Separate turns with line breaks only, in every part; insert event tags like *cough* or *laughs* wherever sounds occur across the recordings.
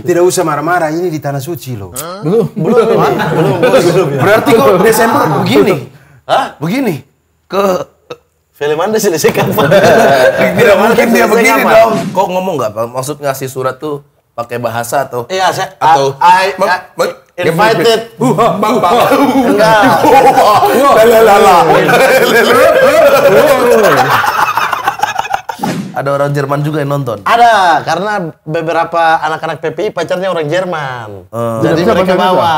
Tidak usah marah-marah, ini di tanah suci loh. Belum, belum, belum, belum, Berarti kok Desember begini? Hah? Begini? Ke film Anda selesai kapan? *laughs* Tidak mungkin dia begini kapan? dong. Kok ngomong nggak? Maksud ngasih surat tuh pakai bahasa atau? Iya, saya atau I, I, I,
invited.
Bang, bang. Enggak. Lala, ada orang Jerman juga yang nonton. Ada, karena beberapa anak-anak PPI pacarnya orang Jerman. Hmm. Jadi Bisa mereka bawa.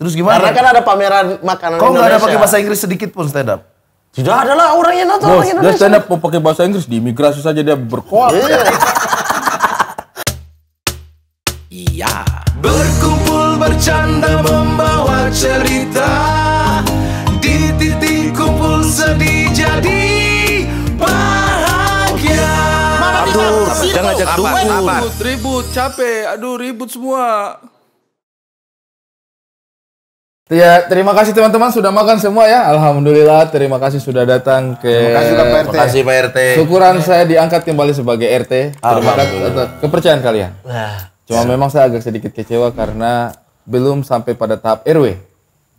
Terus gimana? Karena kan ada pameran makanan Kok nggak ada pakai bahasa Inggris sedikit pun stand up? Sudah ada lah orang yang nonton Bos, orang Indonesia. stand up mau pakai bahasa Inggris di imigrasi saja dia berkuat. Iya. *laughs* iya. Berkumpul bercanda membawa Buset, apa, Ribut, ribut, capek. Aduh, ribut semua. Ya, terima kasih teman-teman sudah makan semua ya. Alhamdulillah, terima kasih sudah datang ke Terima kasih Pak RT. Terima kasih Pak RT. Syukuran saya diangkat kembali sebagai RT. Terima kasih kepercayaan kalian. Cuma memang saya agak sedikit kecewa karena belum sampai pada tahap RW.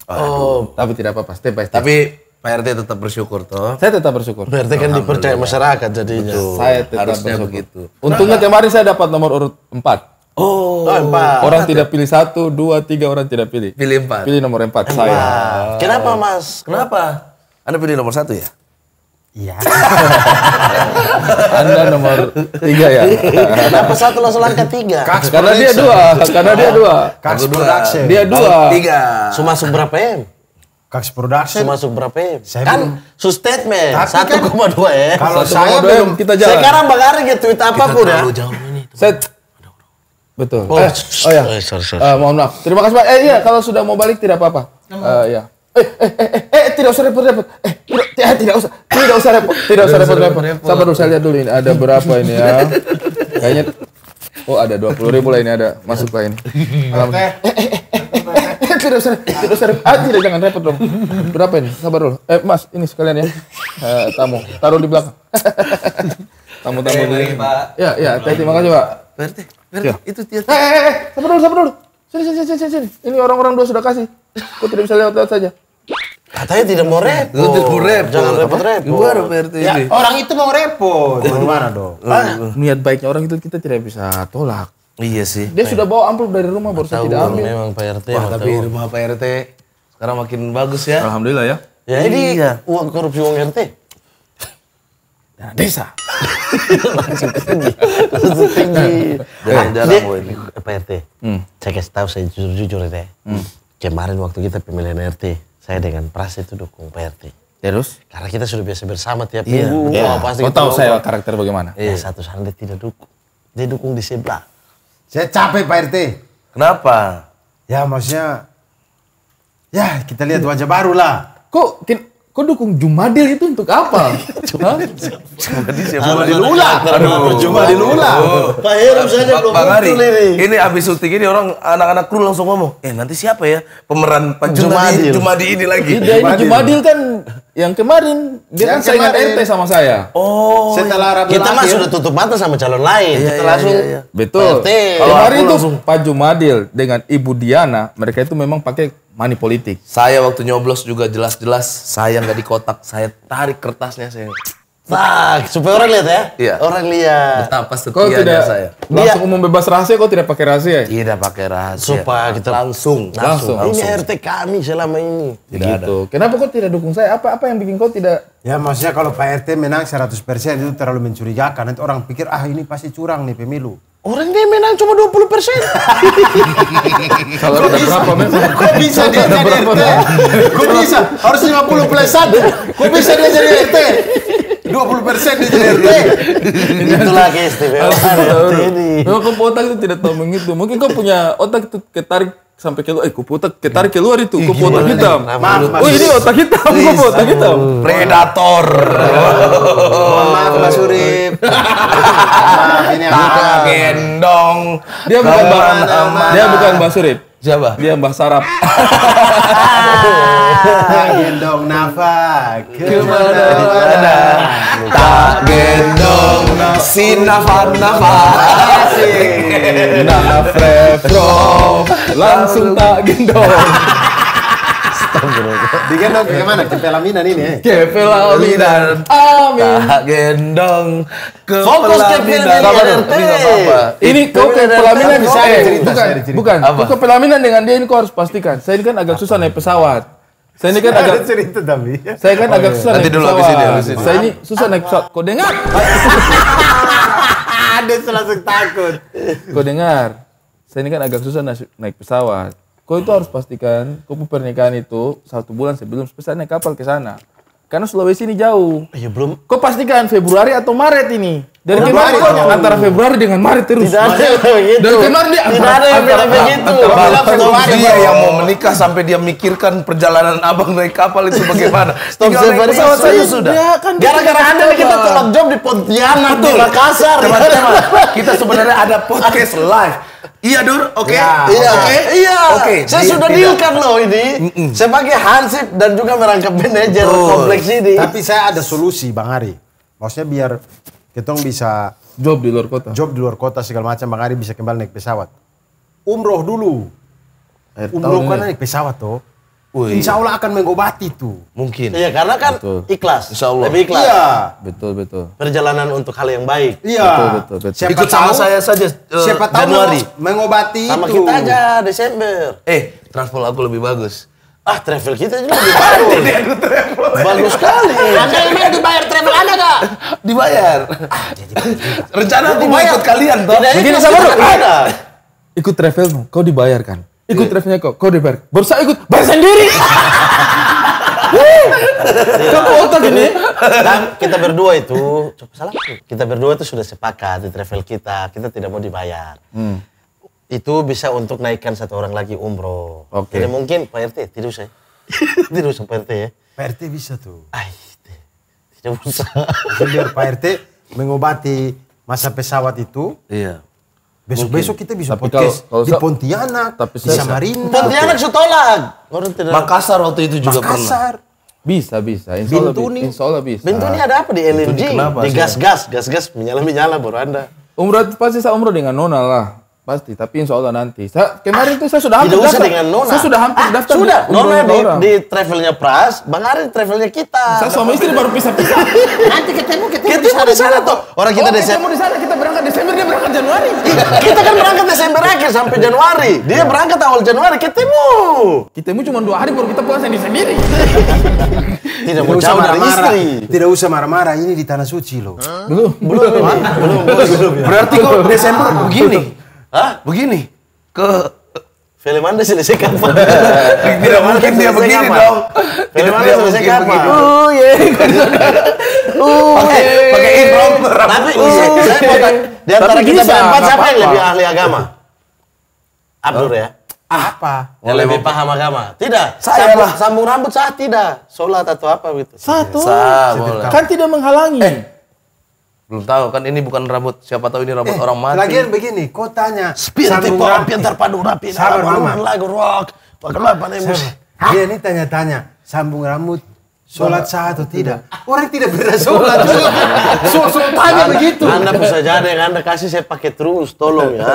Oh, tapi tidak apa-apa, step by step. Tapi Pak RT tetap bersyukur toh. Saya tetap bersyukur. Pak RT kan dipercaya masyarakat jadinya. Betul. Saya tetap Harusnya bersyukur. begitu. Untungnya nah, kemarin saya dapat nomor urut 4. Oh, oh empat. Orang empat, ya? tidak pilih satu, dua, tiga orang tidak pilih. Pilih empat. Pilih nomor empat, empat. saya. Kenapa mas? Kenapa? Anda pilih nomor satu ya? Iya. *laughs* Anda nomor tiga ya. Kenapa satu langsung langkah tiga? karena dia dua. Karena dia dua. Kaks dua. Dia dua. Tiga. Suma berapa M? Kaksi production. masuk berapa ya? Saya kan belum. su statement. Kan satu koma dua ya. Kalau saya belum kita jalan. Sekarang Bang Ari gitu apa pun ya. *laughs* Set. betul. Oh, eh, oh ya. Eh, sorry, sorry. Uh, mohon maaf. Terima kasih Pak. Eh iya kalau sudah mau balik tidak apa-apa. Uh, ya. Eh, eh, eh, eh, tidak usah repot-repot. Eh, tidak, tidak usah, tidak usah repot, tidak usah repot-repot. Sabar dulu, saya lihat dulu ini ada berapa ini ya. *laughs* Kayaknya, oh ada dua puluh ribu lah ini ada masuk lah ini. Eh, eh, eh, tidak usah, tidak usah, ah, tidak jangan repot dong. Berapa ini? Sabar dulu. Eh, Mas, ini sekalian ya. Eh, tamu, taruh di belakang. *laughs* Tamu-tamu eh, ini. Ya, ya, terima kasih, Pak. Berarti, berarti ya. itu dia. Eh, eh, eh, sabar dulu, sabar dulu. Sini, sini, sini, sini. Ini orang-orang dua sudah kasih. Kok tidak bisa lewat-lewat saja? Katanya tidak mau repot. Tidak mau repot. Jangan repot-repot. Gua PRT ya, ini? Ya, orang itu mau repot. Gimana dong? Ah, niat baiknya orang itu kita tidak bisa tolak. Iya sih. Dia Pak sudah bawa amplop dari rumah baru saja tidak ambil. Memang Pak RT. Wah, tapi tahu. rumah Pak RT sekarang makin bagus ya. Alhamdulillah ya. Ya jadi iya. iya. uang korupsi uang RT. Nah, desa. Langsung tinggi. Langsung tinggi. Jarang, ah, mau ini. Eh, Pak RT, hmm. saya kasih tahu saya jujur-jujur ya. Hmm. Kemarin waktu kita pemilihan RT, saya dengan Pras itu dukung Pak RT. Terus? Karena kita sudah biasa bersama tiap iya. minggu. Iya. Oh, pasti Kau tahu saya karakter bagaimana? Iya. satu sandi tidak dukung. Dia dukung di sebelah saya capek Pak RT. Kenapa? Ya maksudnya, ya kita lihat wajah baru lah. Kok Kau dukung Jumadil itu untuk apa? Cuma di Lula. dilula. Aduh, Jumadil Lula. Oh. Pak Heru saja belum muncul ini. ini abis syuting ini orang anak-anak kru langsung ngomong, "Eh, nanti siapa ya pemeran Pak Jumadil, Jumadil ini lagi?" Jumadil kan yang kemarin dia kan saingan ente sama saya. Oh. Setelah iya. Rabu kita mah sudah tutup mata sama calon lain. Iya, kita iya, langsung iya, iya. betul. Kemarin itu Pak Jumadil dengan Ibu Diana, mereka itu memang pakai mani politik. Saya waktu nyoblos juga jelas-jelas saya nggak di kotak, saya tarik kertasnya saya Fuck, supaya orang lihat ya. Iya. Orang lihat. Betapa setianya tidak, saya. Dia, Langsung iya. umum bebas rahasia, kok tidak pakai rahasia? Tidak pakai rahasia. Supaya kita langsung. Langsung. langsung. Ini RT kami selama ini. Tidak gitu. Ada. Kenapa kok tidak dukung saya? Apa apa yang bikin kau tidak? Ya maksudnya kalau Pak RT menang 100% itu terlalu mencurigakan. Nanti orang pikir ah ini pasti curang nih pemilu. Orang dia menang cuma 20 persen. *laughs* Kalau ada berapa men? Kok bisa dia jadi RT? Kok
bisa? Harus 50 plus 1. Kok bisa dia jadi RT? dua puluh persen di JRT.
*laughs* Itulah keistimewaan lagi Memang kau otak itu tidak tahu menghitung. Mungkin kau punya otak itu ketarik sampai keluar, eh kau ketarik keluar itu, kau hitam. oh ini otak hitam, Kau hitam. Predator. Maaf Mas Surip. *laughs* Maaf ini aku gendong. Dia bukan Mas dia Surip. Siapa? Dia Mbah Sarap. Ah. gendong Nafa kemana mana tak gendong si Nafa Nafa Nafrefro langsung tak gendong. Digendong ke mana? Ke pelaminan ini. Ke eh. pelaminan. Amin. Tak gendong ke Fokus ke pelaminan. Eh, ini kau ke pelaminan bisa ada Bukan. Bukan. Kau ke pelaminan dengan dia ini kau harus pastikan. Saya ini kan agak susah naik pesawat. Saya ini kan agak cerita tapi. Saya kan oh, agak iya. susah naik pesawat. Saya ini susah naik pesawat. Kau dengar? Ada *laughs* langsung takut. Kau dengar? Saya ini kan agak susah naik pesawat kau itu harus pastikan kau pernikahan itu satu bulan sebelum supaya naik kapal ke sana. Karena Sulawesi ini jauh. Iya belum. Kau pastikan Februari atau Maret ini. Dari Februari kemarin kau oh. antara Februari dengan Maret terus. Tidak ada begitu. Dari kemarin dia antara, Tidak ada yang bilang begitu. Antara, dia yang mau menikah sampai dia mikirkan perjalanan abang naik kapal itu bagaimana. *laughs* Stop Tinggal naik pesawat saja sudah. Gara-gara anda kita tolak job di Pontianak, di Makassar. teman kita sebenarnya ada podcast *laughs* live Iya Dur, oke. Okay. Iya. iya. Oke. Okay. Iya. Oke. Okay. Saya sudah dealkan loh ini mm -mm. sebagai hansip dan juga merangkap manajer kompleks ini. Tapi saya ada solusi Bang Ari. Maksudnya biar kita bisa job di luar kota. Job di luar kota segala macam Bang Ari bisa kembali naik pesawat. Umroh dulu. Eh, Umroh kan naik pesawat tuh.
Wih, insya Allah akan
mengobati tuh. Mungkin. Iya karena kan betul. ikhlas. Insya Allah. Lebih ikhlas. Iya. Betul betul. Perjalanan untuk hal yang baik. Iya. Betul betul. betul. Ikut tahu, sama saya saja. Uh, siapa tahu Januari. mengobati sama itu. Sama kita aja Desember. Eh travel aku lebih bagus. Ah travel kita juga lebih bagus. Jadi *laughs* aku travel. Bagus sekali. Anda ini dibayar travel Anda kak Dibayar. Ah, Rencana aku mau ikut kalian toh. Begini sama ada Ikut travel kau dibayarkan ikut yeah. refnya kok kau deh bar baru saya ikut bar sendiri kamu otak ini dan kita berdua itu coba salah kita berdua itu sudah sepakat di travel kita kita tidak mau dibayar hmm. itu bisa untuk naikkan satu orang lagi umroh okay. jadi mungkin pak rt tidur saya *laughs* tidur sama pak rt ya pak rt bisa tuh Ay, tidak usah biar pak rt mengobati masa pesawat itu iya Besok-besok kita bisa tapi podcast kalau, kalau di Pontianak, tapi di Samarinda. Pontianak Sutolan. Makassar waktu itu juga Makassar. pernah. Makassar. Bisa, bisa. Insya Allah, Bintuni. Insya Allah bisa. Bintuni ada apa di LNG? Di gas-gas. Gas-gas menyala-menyala baru Anda. Umroh pasti saya umroh dengan Nona lah pasti tapi insya Allah nanti saya, kemarin itu saya sudah hampir daftar dengan Nona saya sudah hampir ah, daftar sudah di, Nona di, di travelnya Pras Bang Ari di travelnya kita saya sama istri baru pisah-pisah *laughs* nanti ketemu ketemu, ketemu di sana, tuh orang kita oh, Desember ketemu di sana kita berangkat Desember dia berangkat Januari *laughs* kita kan berangkat Desember akhir sampai Januari dia iya. berangkat awal Januari ketemu ketemu cuma dua hari baru kita pulang sendiri sendiri *laughs* tidak, tidak usah marah-marah tidak usah marah-marah ini di tanah suci loh belum belum belum belum berarti kok Desember begini Hah? Begini. Ke Film Anda selesai kapan? *laughs* Tidak mungkin dia begini kapan? dong. Film Anda selesai kapan? Oh iya. Uh, pakai oh, pakai iya. improv. Tapi uh, saya mau tanya, di antara kita berempat siapa yang lebih ahli agama? Abdur ya. Apa? Yang lebih paham agama? Tidak. Saya sambung, sambung rambut sah tidak. Sholat atau apa gitu. Satu. kan tidak menghalangi. Eh, belum tahu kan ini bukan rambut siapa tahu ini rambut eh, orang mati. Lagian begini, kau tanya. Spirit rapi terpadu rapi sabar dulu. Lagu rock. Bagaimana musik Dia ini tanya-tanya sambung rambut sholat sah atau tidak. Orang tidak pernah *laughs* sholat. Sok-sok tanya begitu. Anda bisa jadi Anda kasih saya pakai terus, tolong ya.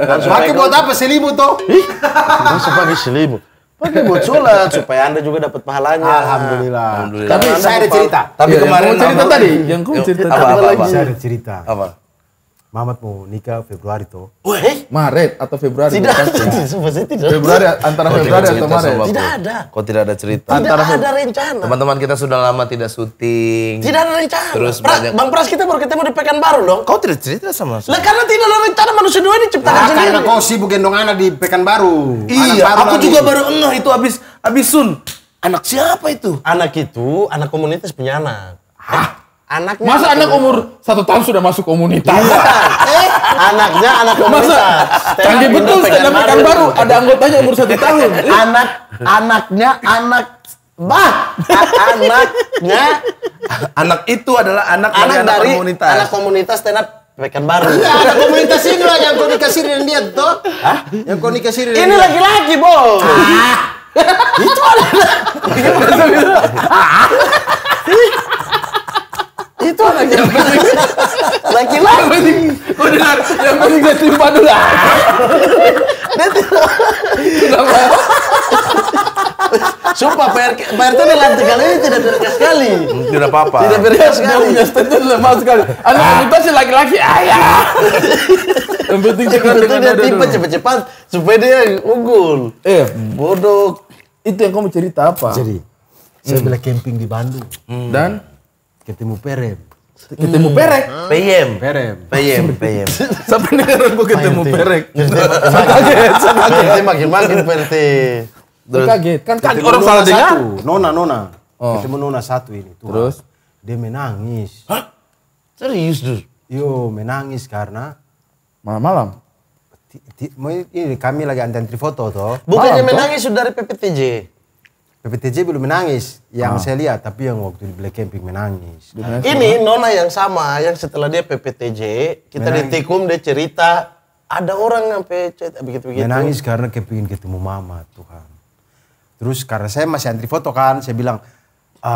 *laughs* Kan pakai buat apa selimut toh? masa kan pakai selimut? Pakai buat sholat supaya anda juga dapat pahalanya. Alhamdulillah. Alhamdulillah. Tapi saya ada cerita. Iya, Tapi iya. kemarin yang cerita tadi. Yang kamu cerita apa, lagi? apa. Saya ada cerita. Apa? Mamat mau nikah Februari tuh, Weh? Oh, Maret atau Februari? Tidak ada. *laughs* Ya. tidak. Februari antara kau Februari atau Maret. Tidak ada. Kok tidak ada cerita. Tidak antara ada rencana. Teman-teman kita sudah lama tidak syuting. Tidak ada rencana. Terus pra, banyak. Bang Pras kita baru ketemu di pekan baru dong. Kau tidak cerita sama saya. Lah karena tidak ada rencana manusia dua ini ciptakan nah, sendiri. Karena kau sibuk gendong anak di pekan baru. Iya. Baru aku lagi. juga baru enggak itu habis habis sun. Anak siapa itu? Anak itu anak komunitas penyana. Hah? Anaknya Masa anak umur satu tahun sudah masuk komunitas? Iya. eh, anaknya anak komunitas. Masa canggih betul stand up baru baru. Ada anggotanya umur satu tahun. *laughs* anak anaknya anak bah anaknya anak itu adalah anak, anak dari, anak dari komunitas. Anak komunitas stand up baru. Ya, ada komunitas ini lah yang kau nikah dengan dia tuh. Hah? Yang kau nikah dengan Ini laki-laki, Bo. Ah. *laughs* itu ada. Iya, *laughs* itu lagi
Yang penting
laki-laki. Yang penting gue dengar. Yang penting dia timpa dulu. Kenapa? Sumpah PR PR ini dalam kali ini tidak berkas sekali. Tidak apa-apa. Tidak berkas sekali. Dia punya statement lemah sekali. Anak kita ah. sih laki-laki ayah. Ya. Yang penting cepat dengan dia tipe cepat-cepat supaya dia unggul. Eh bodoh. Itu yang kamu cerita apa? Jadi saya bilang camping di Bandung hmm. dan ketemu Perem ketemu hmm. perek PM, PM PM, PM. sampai dengar aku ketemu perek kaget kaget makin makin perte kaget kan kan orang salah dengar nona nona oh. ketemu nona satu ini tuh terus dia menangis Hah? serius tuh yo menangis karena malam-malam ini kami lagi antri foto toh bukannya menangis sudah dari PPTJ PPTJ belum menangis yang ah. saya lihat tapi yang waktu di Black Camping menangis. menangis. Ini Nona yang sama yang setelah dia PPTJ kita menangis. ditikum dia cerita ada orang pecet begitu begitu. Menangis karena kepingin ketemu mama Tuhan. Terus karena saya masih antri foto kan saya bilang e,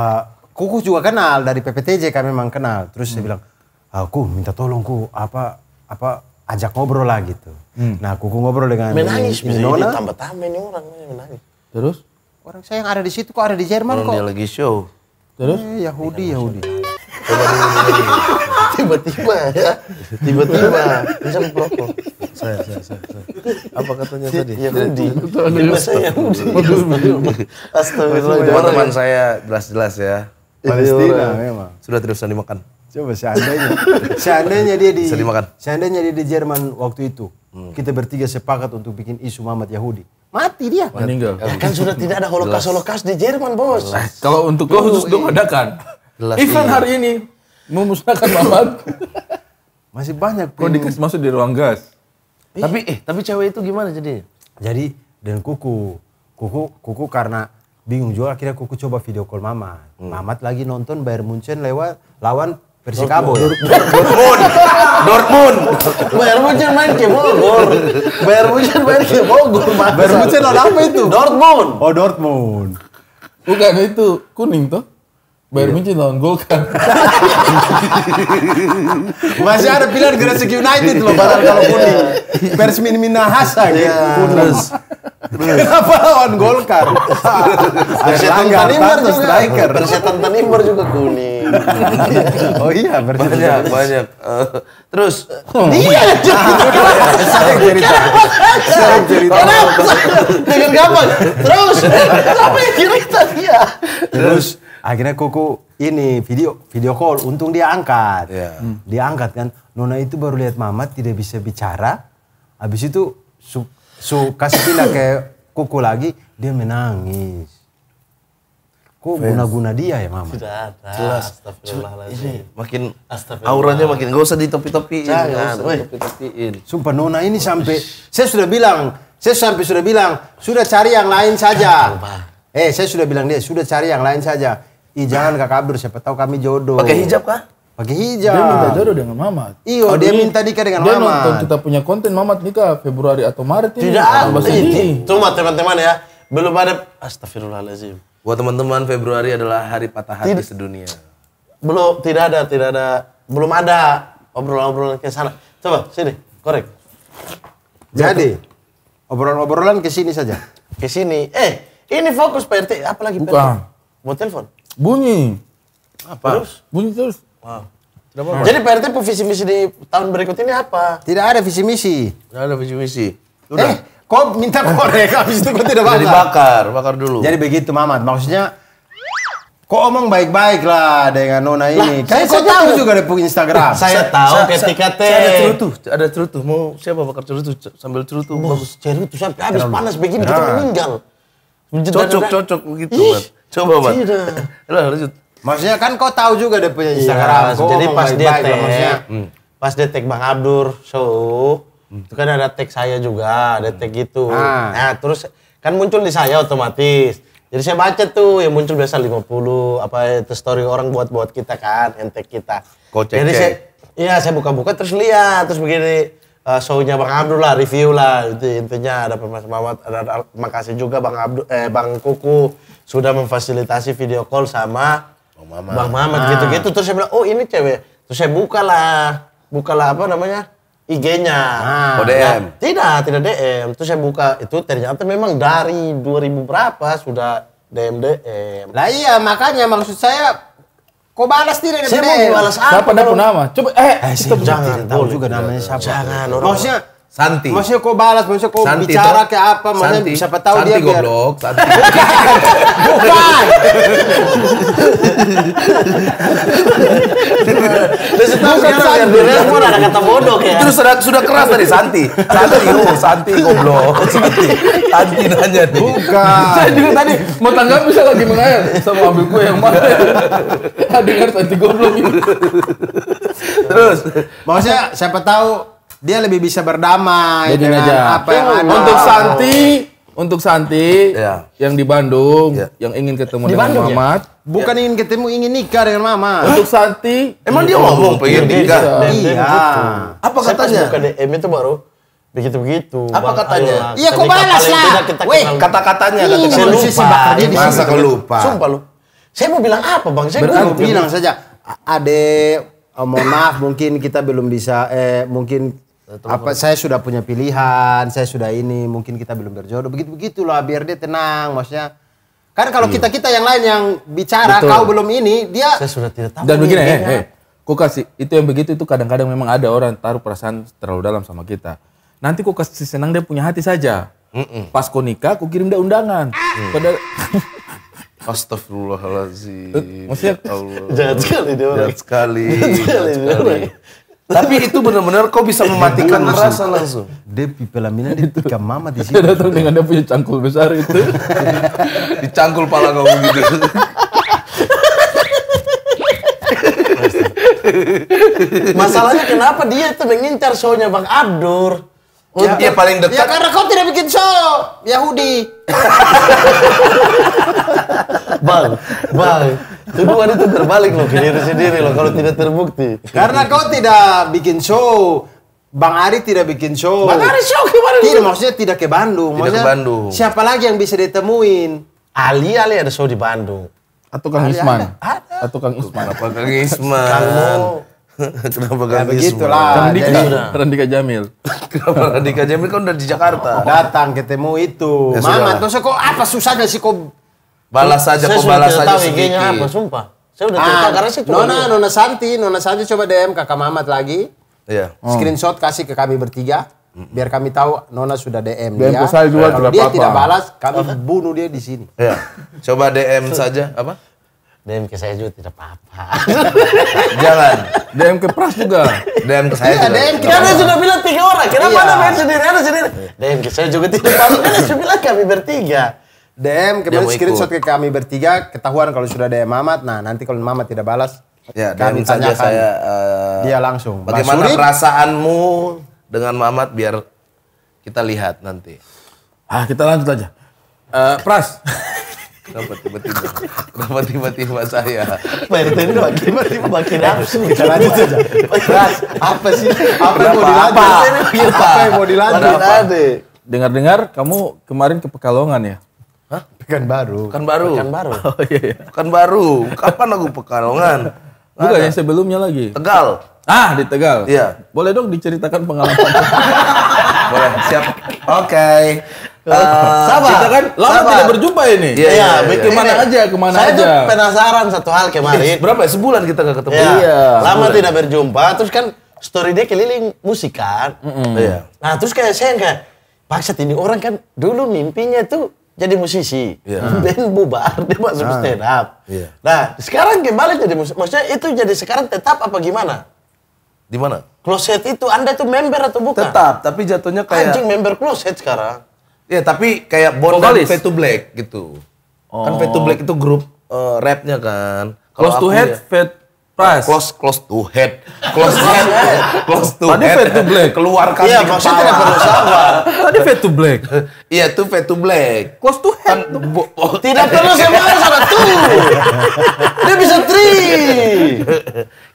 kuku juga kenal dari PPTJ kan memang kenal. Terus hmm. saya bilang aku eh, minta tolong ku apa apa ajak ngobrol lah gitu. Hmm. Nah kuku ngobrol dengan menangis ini, ini Nona. Tambah tambah ini orang menangis. Terus? orang saya yang ada di situ kok ada di Jerman Orang kok. Dia lagi show. Terus? Eh, Yahudi, Yahudi. Tiba-tiba ya, tiba-tiba bisa memplokok. Saya, saya, saya, saya. Apa katanya tadi? Yahudi. Tiba saya Yahudi. Astagfirullah. teman saya jelas-jelas ya. Iya, Palestina memang. Sudah tidak bisa dimakan. Coba seandainya, seandainya dia di, seandainya dia di Jerman waktu itu, Hmm. Kita bertiga sepakat untuk bikin isu Muhammad Yahudi. Mati dia. Meninggal. Ya, kan sudah tidak ada holocaust holokas di Jerman, Bos. Eh, kalau untuk lo khusus dong iya. adakan. Event iya. hari ini memusnahkan Muhammad *laughs* Masih banyak. Kok masuk di ruang gas? Eh. Tapi eh tapi cewek itu gimana jadi? Jadi dan kuku kuku kuku karena bingung juga akhirnya kuku coba video call Mama. Hmm. Mamat lagi nonton Bayern Munchen lewat lawan Persikabo ya? Dortmund. Dortmund. Bayern Munchen main ke Bogor. Bayern Munchen main ke Bogor. Bayern Munchen lawan apa itu? Dortmund. Oh Dortmund. Bukan itu kuning tuh. Bayar iya. Munchen lawan Golkar. *laughs* Masih ada pilihan Gresik United loh padahal iya. kalau kuning. Pers Minahasa gitu. Terus. Kenapa lawan Golkar? Persetan Tanimbar juga. Striker. Persetan Tanimbar juga kuning. *laughs* oh iya, Persetan. Banyak, banyak. Eh, terus. Hmm. Iya. Saya cerita. Saya cerita. Dengan gampang.
Terus. *laughs* Apa yang cerita dia?
Terus. Akhirnya Koko aku ini video video call untung dia angkat yeah. hmm. dia angkat kan Nona itu baru lihat Mama tidak bisa bicara habis itu su, su kasih pindah ke kuku lagi dia menangis kok guna-guna dia ya Mama tidak ada jelas ini makin auranya makin gak usah ditopi-topiin gak usah ditopi-topiin sumpah Nona ini sampai saya sudah bilang saya sampai sudah bilang sudah cari yang lain saja eh saya sudah bilang dia sudah cari yang lain saja Ih jangan kak kabur siapa tahu kami jodoh. Pakai hijab kah? Pakai hijab. Dia minta jodoh dengan Mamat. Iya, oh, dia minta nikah dengan dia Mamat. Dia nonton kita punya konten Mamat nikah Februari atau Maret ini. Tidak ada. Cuma teman-teman ya, belum ada astagfirullahalazim. Buat teman-teman Februari adalah hari patah hati tidak. sedunia. Belum, tidak ada, tidak ada, belum ada obrolan-obrolan ke sana. Coba sini, korek. Jadi, obrolan-obrolan ke sini saja. Ke sini. Eh, ini fokus Pak RT, apalagi Bukan. Mau telepon? Bunyi. Apa? Terus? Bunyi terus. Wow. Hmm. Nah. Jadi PRT visi misi di tahun berikut ini apa? Tidak ada visi misi. Tidak ada visi misi. Udah. Eh, kok minta korek habis itu kok tidak bakar? Jadi bakar, bakar dulu. Jadi begitu Mamat, maksudnya Kok omong baik-baik lah dengan Nona ini. Kayak kau tahu juga ada punya Instagram. Saya tahu ketika teh. Saya ada cerutu, ada cerutu. Mau siapa bakar cerutu? sambil cerutu, mau cerutu sampai habis panas begini nah. kita meninggal. Cocok, cocok begitu. Coba, Pak. Tidak. Lalu, *laughs* Maksudnya kan kau tahu juga dia punya iya, Instagram. Iya, jadi pas dia tag, hmm. pas dia tag Bang Abdur so hmm. itu kan ada tag saya juga, ada tag gitu. Hmm. Nah, terus kan muncul di saya otomatis. Jadi saya baca tuh yang muncul biasa 50 apa itu story orang buat-buat kita kan, entek kita. -cek. Jadi saya iya, saya buka-buka terus lihat, terus begini Eh, show-nya Bang Abdul lah, review lah itu intinya ada Mas Mawat, ada, ada makasih juga Bang Abdul eh Bang Kuku sudah memfasilitasi video call sama Bang Mama. Bang ah. gitu-gitu terus saya bilang, "Oh, ini cewek." Terus saya bukalah bukalah apa namanya? IG-nya. Ah. Oh, nah, oh, DM. Ya, tidak, tidak DM. Terus saya buka itu ternyata memang dari 2000 berapa sudah DM DM. Lah iya, makanya maksud saya Kau balas tidak Saya mau balas apa? Siapa dapur nama? Coba eh eh itu jangan tahu juga namanya siapa. Jangan orang. Maksudnya Santi. Maksudnya kau balas, maksudnya kau Santi bicara ke apa, maksudnya Santi. siapa tahu Santi dia goblok. Biar... Santi. *laughs* Bukan. sebenarnya semua ada kata bodoh ya. Terus sudah sudah keras tadi Santi. Santi, oh Santi goblok. Santi. Santi nanya nih. Bukan. Saya juga tadi mau tanggap bisa lagi mengalir sama ambil kue yang mana. *laughs* Dengar kan Santi goblok gitu. Terus maksudnya siapa tahu dia lebih bisa berdamai Jadi dengan aja. apa yang oh, ada. Untuk Santi untuk Santi ya. yang di Bandung, ya. yang ingin ketemu di dengan Mama Ya? Bukan ya. ingin ketemu, ingin nikah dengan Mama. Untuk Santi, emang dia iya. ngomong pengen iya. nikah? Iya. iya. Apa katanya? Saya bukan DM itu baru begitu-begitu. Apa katanya? Iya kok balas lah. Weh, kata-katanya kata saya lupa. Masa kau lupa? Sumpah lu. Saya mau bilang apa bang? Saya mau bilang saja. Ade, eh, mohon maaf mungkin kita belum bisa, eh mungkin apa saya sudah punya pilihan, saya sudah ini, mungkin kita belum berjodoh. Begitu begitulah biar dia tenang, maksudnya. Kan kalau iya. kita kita yang lain yang bicara, Betul. kau belum ini, dia. Saya sudah tidak tahu. Dan begini, hey, hey. kau kasih itu yang begitu itu kadang-kadang memang ada orang taruh perasaan terlalu dalam sama kita. Nanti kau kasih senang dia punya hati saja. Mm -mm. Pas kau nikah, kau kirim dia undangan. Mm. pada Astagfirullahaladzim. Eh, maksudnya, ya Allah. *laughs* jahat sekali dia orang. *laughs* Jahat sekali. jahat sekali. Jahat sekali. Tapi itu benar-benar kau bisa mematikan rasa langsung. Dia pelaminan dia tiga mama di *laughs* sini. datang dengan dia punya cangkul besar itu. *laughs* Dicangkul pala kamu gitu. *laughs* Masalahnya kenapa dia itu mengincar show-nya Bang Abdur? Untuk ya, paling dekat. Ya karena kau tidak bikin show Yahudi. *laughs* bang, bang, tuduhan itu terbalik loh sendiri sendiri loh kalau tidak terbukti. Karena kau tidak bikin show, Bang Ari tidak bikin show. Bang Ari show gimana? Tidak, maksudnya tidak ke Bandung. Tidak maksudnya, ke Bandung. Siapa lagi yang bisa ditemuin? Ali, Ali ada show di Bandung. Atau Kang Ali Isman. Ada. Atau Kang Isman. Apa Kang Isman? *laughs* Kenapa ya, begitulah. Randika, Jadi, Randika Jamil. Kenapa Randika Jamil kan udah di Jakarta. Datang ketemu itu. Ya, Mama, terus kok apa susahnya sih kok
balas saja kok balas saja sedikit. Saya apa, sumpah.
Saya udah cerita ah, karena Nona, Nona Santi, Nona Santi coba DM Kakak Mamat lagi. Iya. Oh. Screenshot kasih ke kami bertiga biar kami tahu Nona sudah DM, dia. kalau dia tidak balas, kami bunuh dia di sini. Iya. Coba DM saja apa? DM ke saya juga tidak apa-apa. *laughs* Jangan. DM ke Pras juga. DM ke saya iya, juga. DM Karena sudah bilang tiga orang. Kenapa iya. ada main sendiri? Ada sendiri. DM ke saya juga tidak apa-apa. Karena sudah bilang kami bertiga. DM kemudian screenshot ke kami bertiga. Ketahuan kalau sudah DM Mamat. Nah nanti kalau Mamat tidak balas. Ya, kami tanyakan saya, uh, dia langsung. Bagaimana Basuri? perasaanmu dengan Mamat biar kita lihat nanti. Ah kita lanjut aja. Uh, Pras. *laughs* Kenapa tiba-tiba? Kenapa tiba-tiba saya? Pak RT ini makin tiba-tiba makin nafsu. Kita lanjut saja. apa sih? Apa yang mau dilanjut? Apa, apa yang mau dilanjut? Dengar-dengar kamu kemarin ke Pekalongan ya? Hah? Pekan baru. Pekan baru. Pekan baru. Oh iya. iya. Pekan baru. Kapan aku Pekalongan? Bukan yang sebelumnya lagi. Tegal. Ah, di Tegal. Iya. Boleh dong diceritakan pengalaman. *laughs* Boleh, siap. Oke. Uh, eh, Kita eh, gitu kan lama sabar. tidak berjumpa ini. Iya, iya, iya, iya. iya. kemana ini, aja, kemana saya aja. Saya penasaran satu hal kemarin. Berapa Sebulan kita gak ketemu. Iya. iya. Lama sebulan. tidak berjumpa, terus kan story dia keliling musik kan. Mm -hmm. Iya. Nah terus kayak saya kayak, paksa ini orang kan dulu mimpinya tuh jadi musisi. Yeah. Iya. *laughs* Band bubar, dia masuk nah. stand up. Iya. Nah sekarang kembali jadi musisi. Maksudnya itu jadi sekarang tetap apa gimana? Di mana? Kloset itu, Anda tuh member atau bukan? Tetap, tapi jatuhnya kayak... Anjing member closet sekarang. Ya tapi kayak Bondan Fade to Black gitu. Oh. Kan Fade to oh. Black itu grup uh, rapnya kan. Close to Head, ya, Fade Pas. Close close to head. Close head. Close to Tadi head. Tadi to black. Keluarkan iya, di kepala. Iya, kan maksudnya perlu sama. Tadi fade to black. Iya, itu fade to black. Close to head. Kan, oh. Tidak perlu saya marah sama tuh. Dia bisa three.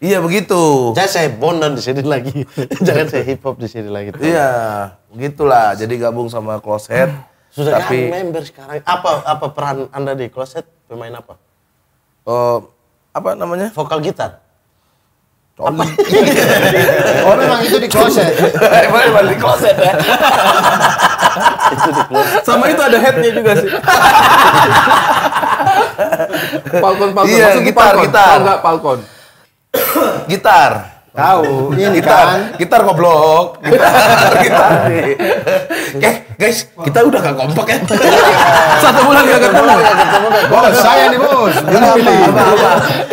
iya, begitu. Jangan saya bondan di sini lagi. Jangan saya hip hop di sini lagi. Iya, begitulah. Jadi gabung sama close head. Sudah tapi member sekarang. Apa apa peran Anda di close head? Pemain apa? Uh, apa namanya? Vokal gitar. Apa? *laughs* oh memang itu di kloset. *laughs* Emang di kloset ya. *laughs* itu di kloset. Sama itu ada headnya juga sih. palkon palkon. Iya, Maksud gitar, palkon. gitar. Tahu nggak palkon? gitar. Tahu, ini kita kan. Kita ngoblok. kita gitar. Oke, eh, guys, kita udah gak kompak ya. *laughs* Satu bulan gak ketemu. Bos, saya nih bos. Ini pilih.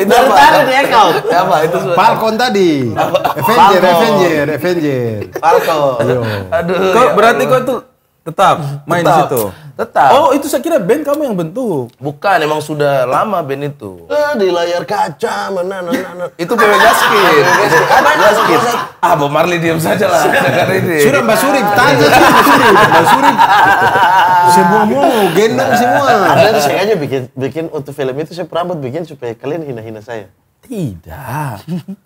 Itu apa? Itu dia kau. Apa itu? Falcon tadi. Avenger, Avenger, Avenger. Falcon. Aduh. Kok ya berarti kau tuh Tetap main tetap, di situ. Tetap. Oh, itu saya kira band kamu yang bentuk. Bukan, emang sudah lama band itu. Eh, di layar kaca mana mana. itu Bebe Gaskin. Apa Gaskin? Ah, Bob Marley diam saja lah. ini. Sudah Mbak Suri, iya. tanya Mbak Suri. Mbak Semua mau gendong nah. semua. Ada saya aja bikin bikin untuk film itu saya perabot bikin supaya kalian hina-hina saya. Tidak.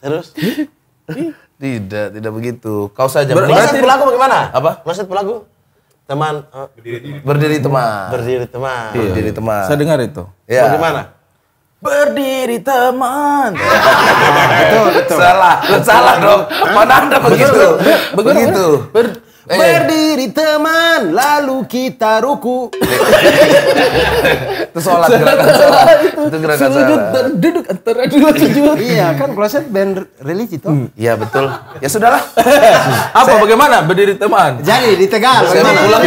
Terus? tidak, tidak begitu. Kau saja. Ber- berarti pelaku bagaimana? Apa? Maksud pelaku? teman uh, berdiri, berdiri teman. Berdiri teman. teman, iya. Berdiri teman. Saya dengar itu. Ya. Bagaimana? Berdiri teman. itu, *laughs* itu. Salah. salah dong. Mana Anda begitu? Begitu. begitu. Ber Eh. Berdiri teman, lalu kita ruku. *laughs* itu sholat gerakan sholat. Itu Sujud dan duduk antara dua sujud. *laughs* iya kan kloset band religi toh. Hmm. Iya betul. Ya sudahlah. *laughs* Apa Saya, bagaimana berdiri teman? Jadi di Tegal. bagaimana pulang.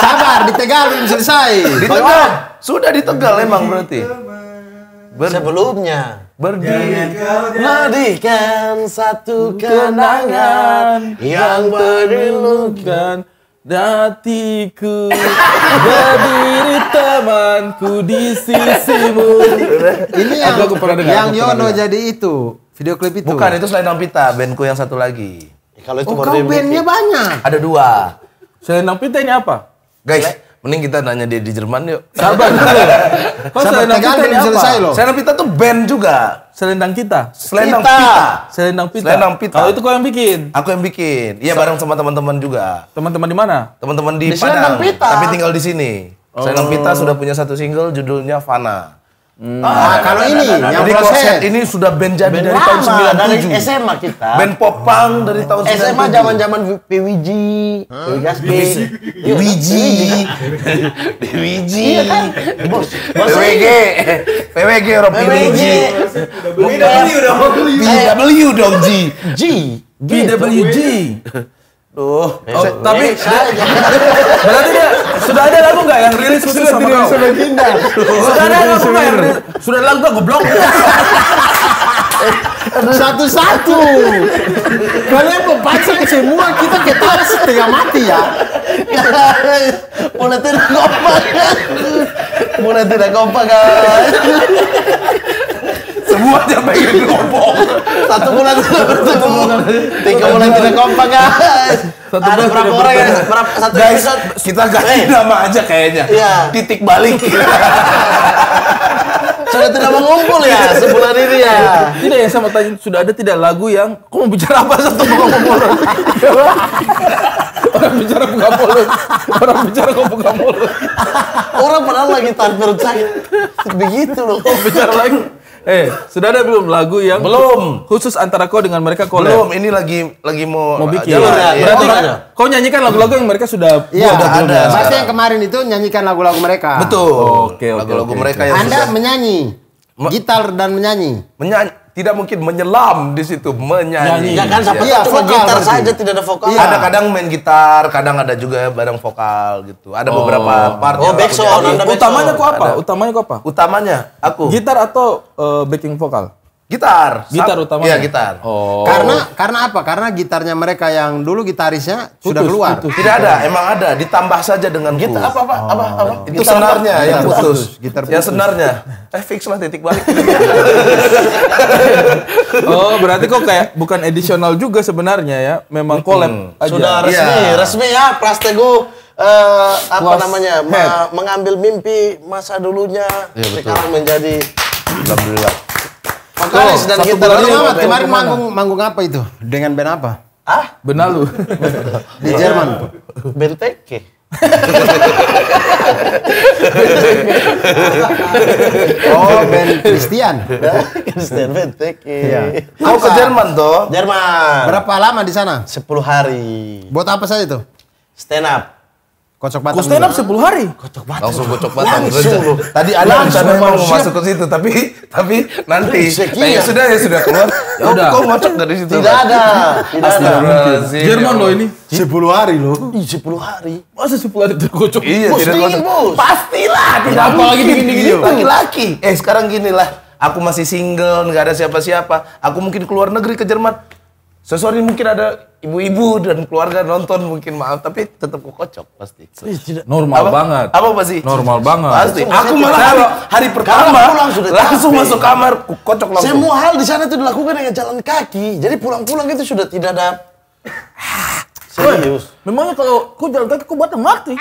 Sabar di Tegal belum selesai. Di Tegal. Sudah di Tegal emang berarti. Ber Sebelumnya berdiri Madikan satu kenangan yang merindukan datiku *laughs* berdiri temanku di sisimu. Ini yang, aku, pernah dengar. Yang Yono jadi itu video klip itu. Bukan itu selain Pita bandku yang satu lagi. Ya, kalau itu oh, kau bandnya
banyak.
Ada dua. Selain Pita ini apa? Guys, Mending kita nanya dia di Jerman yuk. Sabar dulu. Kok selendang kita ini apa? Loh. Selendang pita tuh band juga. Selendang kita. Selendang kita Selendang pita. Selendang pita. Kalau oh, itu kau yang bikin. Aku yang bikin. Iya bareng sama teman-teman juga. Teman-teman di mana? Teman-teman di, di Padang. Tapi tinggal di sini. Oh. Selendang pita sudah punya satu single judulnya Fana. Hmm. Ah, nah, kalau nah, ini nah, yang jadi ini sudah band jadi band dari lama, tahun 97. Dari SMA kita. Band popang punk dari tahun SMA zaman-zaman PWG, Vegas PWG, PWG. PWG. Bos. PWG. PWG orang PWG. PW dong. PW dong G. G. PWG. Duh. Oh, tapi berarti dia sudah ada lagu nggak yang rilis khusus sudah sama kau? Sudah ada lagu nggak yang rilis? Sudah ada lagu nggak goblok? Eh, satu-satu. Kalian membaca semua kita ketawa setengah mati ya. Mulai tidak kompak. Mulai tidak kompak guys semua dia pengen ngomong satu bulan satu bertemu tiga bulan tidak kompak guys satu ada berapa orang ya berapa satu guys, episode kita ganti hey. Eh. nama aja kayaknya yeah. titik balik
*laughs* sudah tidak mengumpul ya sebulan ini ya tidak
yang sama tanya sudah ada tidak lagu yang kau mau bicara apa satu bulan *laughs* iya, orang bicara buka mulut orang bicara kok buka mulut orang pernah lagi tarik perut sakit begitu loh bicara lagi Eh, sudah ada belum lagu yang belum khusus antara kau dengan mereka kolab? Belum, ini lagi lagi mau, mau eh, bikin. Jalur, ya. Berarti oh, ya. kau nyanyikan lagu-lagu yang mereka sudah ya ada. ada. Pasti yang kemarin itu nyanyikan lagu-lagu mereka. Betul. Oke, oke. Lagu-lagu mereka yang Anda menyanyi gitar dan menyanyi. Menyanyi tidak mungkin menyelam di situ menyanyi. Ya kan sampai ya, cuma vokal, gitar saja tidak ada vokal. Iya. Ada kadang main gitar, kadang ada juga barang vokal gitu. Ada oh. beberapa part. Oh, back show. Utamanya aku apa? Ada. Utamanya aku apa? Utamanya aku. Gitar atau uh, backing vokal? Gitar. Gitar utama. ya iya, gitar. Oh. Karena karena apa? Karena gitarnya mereka yang dulu gitarisnya putus, sudah keluar. Putus, Tidak ada, emang ada, ditambah saja dengan putus. gitar. Apa apa apa apa? Oh. Itu senarnya gitar yang putus. putus. Gitar ya, putus. Ya senarnya. Eh fix lah titik balik. *laughs* oh, berarti kok kayak bukan edisional juga sebenarnya ya. Memang kolem hmm. aja. Sudah resmi, ya. resmi ya Prastego uh, apa Plus namanya? Ma mengambil mimpi masa dulunya ya, sekarang menjadi alhamdulillah Makanya oh, sedang kita lalu kemarin, manggung manggung apa itu? Dengan band apa? Ah, Benalu *laughs* Di Jerman. Band Teke. *laughs* oh, Ben Christian. Christian Ben Iya. Kau ke Jerman tuh? Jerman. Berapa lama di sana? 10 hari. Buat apa saja itu? Stand up. Kocok Gue Stand up 10 hari. Kocok batang. Langsung kocok batang. Langsung. Tadi ada rencana mau masuk ke situ tapi tapi nanti. Nah, ya sudah ya sudah keluar. Ya udah. Kok kocok dari situ? Tidak ada. Tidak ada. Jerman loh ini. 10 hari loh. Ih 10 hari. Masa 10 hari tidak kocok? Iya, tidak kocok. Pastilah tidak apa lagi gini-gini laki-laki. Eh sekarang gini lah. Aku masih single, nggak ada siapa-siapa. Aku mungkin keluar negeri ke Jerman So sorry mungkin ada ibu-ibu dan keluarga nonton mungkin maaf tapi tetap kocok pasti. Normal apa, banget. Apa pasti? Normal banget. Pasti. Aku malah hari, hari pertama langsung, langsung masuk kamar kocok langsung. Semua hal di sana itu dilakukan dengan jalan kaki. Jadi pulang-pulang itu sudah tidak ada *sighs* Serius. Memangnya kalau ku jalan kaki ku batal mati.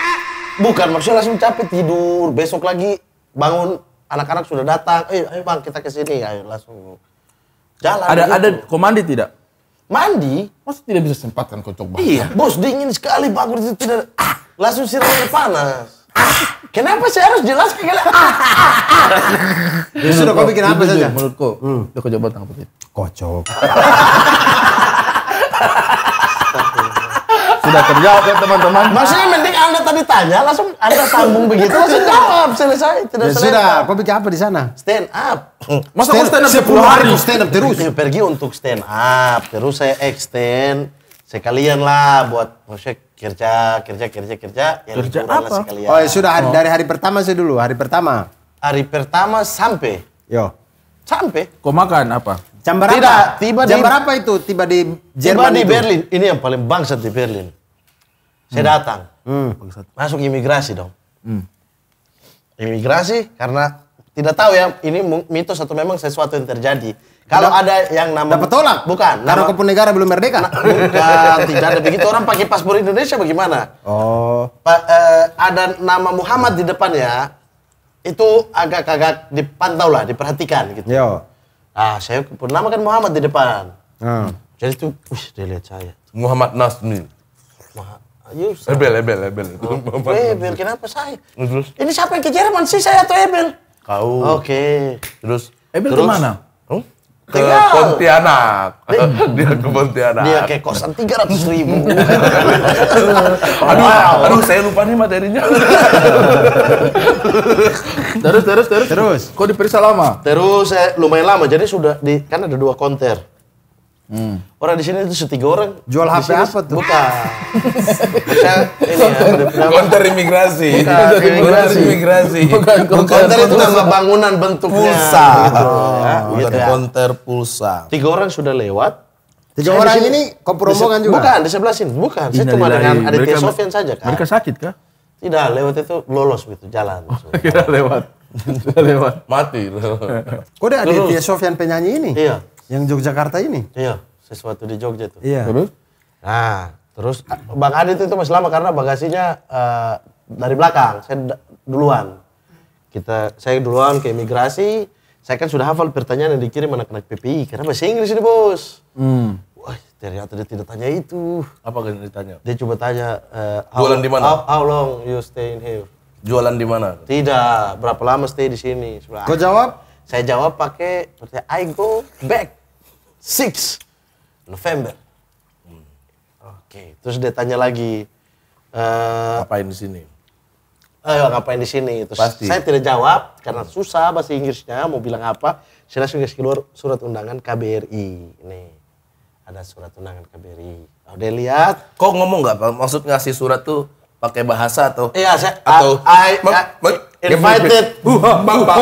Bukan maksudnya langsung capek tidur, besok lagi bangun anak-anak sudah datang. Eh, ayo Bang, kita ke sini ayo langsung. Jalan. Ada gitu. ada komandi tidak? Mandi? Masa tidak bisa sempatkan kocok banget? Iya, bos dingin sekali pak, itu tidak... Ah, langsung siramnya panas. Ah, kenapa saya harus jelas ke kalian? Ah, ah, ya sudah kau bikin apa saja? Menurutku, hmm. coba kocok banget. Kocok. *laughs* sudah terjawab ya teman-teman. Maksudnya mending Anda tadi tanya langsung Anda sambung begitu langsung jawab selesai. Tidak ya, selesai. Sudah, kau bikin apa di sana? Stand up. Masa stand, stand up 10 hari? Stand up terus. Saya pergi untuk stand up, terus saya extend sekalian lah buat proyek kerja kerja kerja kerja yang kerja apa? sekalian. Oh ya sudah oh. dari hari pertama saya dulu hari pertama. Hari pertama sampai. Yo. Sampai. Kau makan apa? Jam berapa? Tidak, tiba jam di, berapa itu tiba di Jerman Tiba di itu? Berlin. Ini yang paling bangsat di Berlin. Saya hmm. datang. Hmm. Masuk imigrasi dong. Hmm. Imigrasi karena tidak tahu ya ini mitos atau memang sesuatu yang terjadi. Kalau ada yang nama dapat tolak? Bukan. Karena kepun negara belum merdeka. Na, bukan, tidak ada begitu orang pakai paspor Indonesia bagaimana? Oh. Pa, eh, ada nama Muhammad di depan ya, Itu agak-agak dipantau lah, diperhatikan gitu. Yo. Ah, saya pernah makan Muhammad di depan. Hmm. Jadi itu, wih, dia lihat saya. Muhammad Nasmi. Muhammad. Ebel, Ebel, Ebel. Oh, ebel, kenapa saya? Terus? Ini siapa yang ke Jerman sih, saya atau Ebel? Kau. Oke. Okay. Terus? Ebel terus, kemana? ke Tinggal. Pontianak. *laughs* dia ke Pontianak. Dia ke kosan
tiga ratus ribu.
*laughs* aduh, wow. aduh, saya lupa nih materinya. *laughs* terus, terus, terus. Terus. Kok diperiksa lama? Terus, saya eh, lumayan lama. Jadi sudah di, kan ada dua konter. Hmm. Orang di sini itu tiga orang. Jual HP sini, apa tuh? Bukan. Saya ini ya, konter imigrasi. Bukan imigrasi. Bukan konter itu nama bangunan bentuknya. Pulsa. Gitu, ya. Oh, gitu, ya. Konter pulsa. Tiga orang sudah lewat. Tiga nah, orang ini kompromongan juga. Bukan, di sebelah sini. Bukan, saya cuma dengan Aditya Sofian saja kan. Mereka sakit kah? Tidak, lewat itu lolos gitu, jalan. *laughs* Oh, kira lewat. *laughs* lewat. Mati. Kok ada Aditya Sofian penyanyi ini? Iya. Yang Yogyakarta ini? Iya, sesuatu di Jogja itu. Iya. Terus? Nah, terus ah, Bang Adit itu masih lama karena bagasinya uh, dari belakang, saya duluan. Kita saya duluan ke imigrasi, saya kan sudah hafal pertanyaan yang dikirim anak-anak PPI karena bahasa Inggris ini, Bos. Hmm. Wah, ternyata dia tidak tanya itu. Apa yang ditanya? Dia coba tanya uh, jualan di mana? How, how long you stay in here? Jualan di mana? Tidak, berapa lama stay di sini? Kau jawab? Saya jawab pakai I go back 6 November. Hmm. Oke, okay. terus dia tanya lagi uh, ngapain di sini? Eh, ngapain di sini? Terus Pasti. saya tidak jawab karena susah bahasa Inggrisnya mau bilang apa. Saya langsung keluar surat undangan KBRI. Ini ada surat undangan KBRI. Oh, dia lihat. Kok ngomong nggak? Maksud ngasih surat tuh pakai bahasa atau iya saya atau I, I, I, Invited. Bang bang.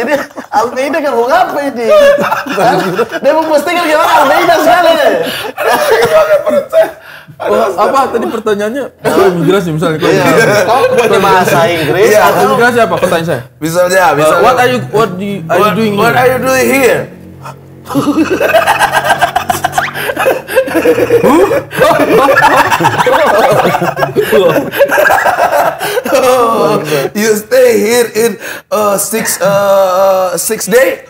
ini Almeida kan mau ngapa ini?
Dia mau posting kan gimana Almeida sekali deh.
Oh, apa tadi pertanyaannya? Belum jelas misalnya. Iya. Kau bahasa Inggris atau? Iya, apa pertanyaan saya? Misalnya, misalnya. Uh, what are you what do you, are you doing? What are you doing here? you stay here in uh, six uh, uh six day.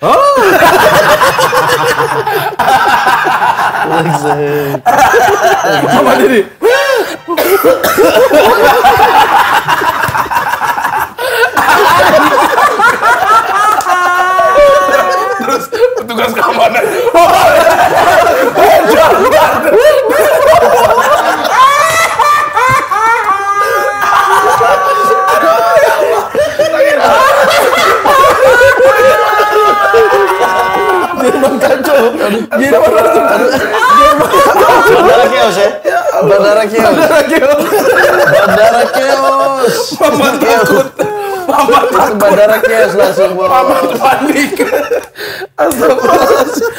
Oh.
*laughs* petugas petugas keamanan Jerman kacau.
Bandara Kios ya? Bandara Kios. Bandara Kios. Bandara Kios. Mama takut. Paman langsung Paman panik. Astagfirullahaladzim.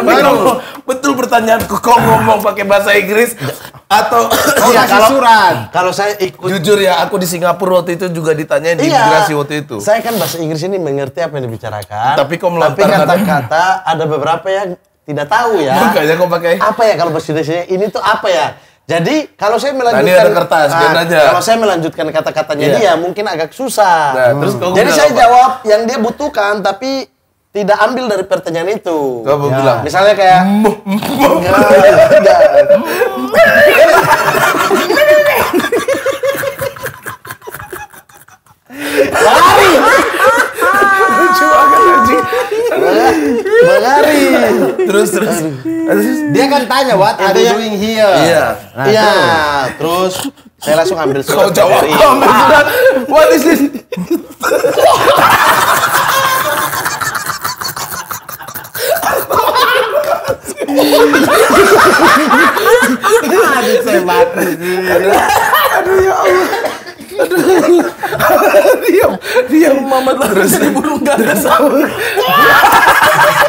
Ya betul pertanyaanku kok ngomong pakai bahasa Inggris, atau oh, ya, kalau surat. Kalau saya ikut jujur ya, aku di Singapura waktu itu juga ditanyain di iya. imigrasi waktu itu. Saya kan bahasa Inggris ini mengerti apa yang dibicarakan. Tapi kok Tapi kata-kata ada beberapa yang tidak tahu ya. Makanya kok pakai apa ya kalau bahasa Indonesia ini tuh apa ya? Jadi kalau saya nah, melanjutkan ini ada kertas, nah, aja. kalau saya melanjutkan kata-katanya yeah. dia mungkin agak susah. Nah, hmm. terus Jadi saya jawab yang dia butuhkan tapi tidak ambil dari pertanyaan itu. Oh, ya. bilang. Misalnya kayak Lari. Lucu banget Lari. Terus terus. Dia kan tanya what are you doing here? Iya. Nah, iya. Terus saya langsung ambil surat. Kau jawab.
What is this? *laughs* Aduh saya sebat. Aduh ya Allah. Aduh. diam, diam Mamat lah terus dari burung gak ada sahur.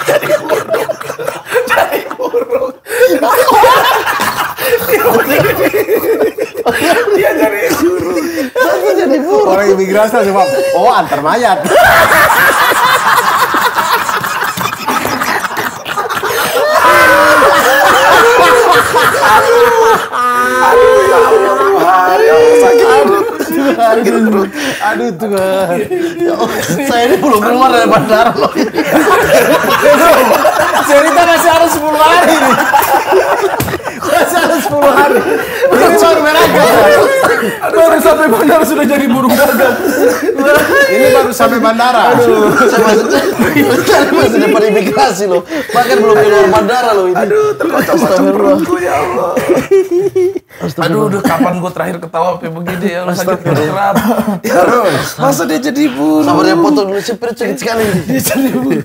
Dari burung. Dari burung.
Dia jadi burung. burung. Orang imigrasi cuma, oh antar mayat. aduh aduh ya Allah Tuhan ya Allah sakit aduh, gitu Aduh Tuhan. Ya, oh, saya ini belum keluar dari bandara loh. Cerita masih harus 10 hari nih.
Masih harus
10 hari. Ini baru berangkat. Baru sampai bandara sudah jadi burung gagak. Ini baru sampai bandara. Aduh. masih depan imigrasi loh. Bahkan belum keluar bandara loh ini. Aduh,
terkocok-kocok perutku
ya Allah. Aduh, udah kapan gue terakhir ketawa sampai begini ya. Sakit Kerap. *laughs* Masa dia jadi buruh? Sama dia foto dulu sipir cekit sekali. *laughs* dia jadi buruh.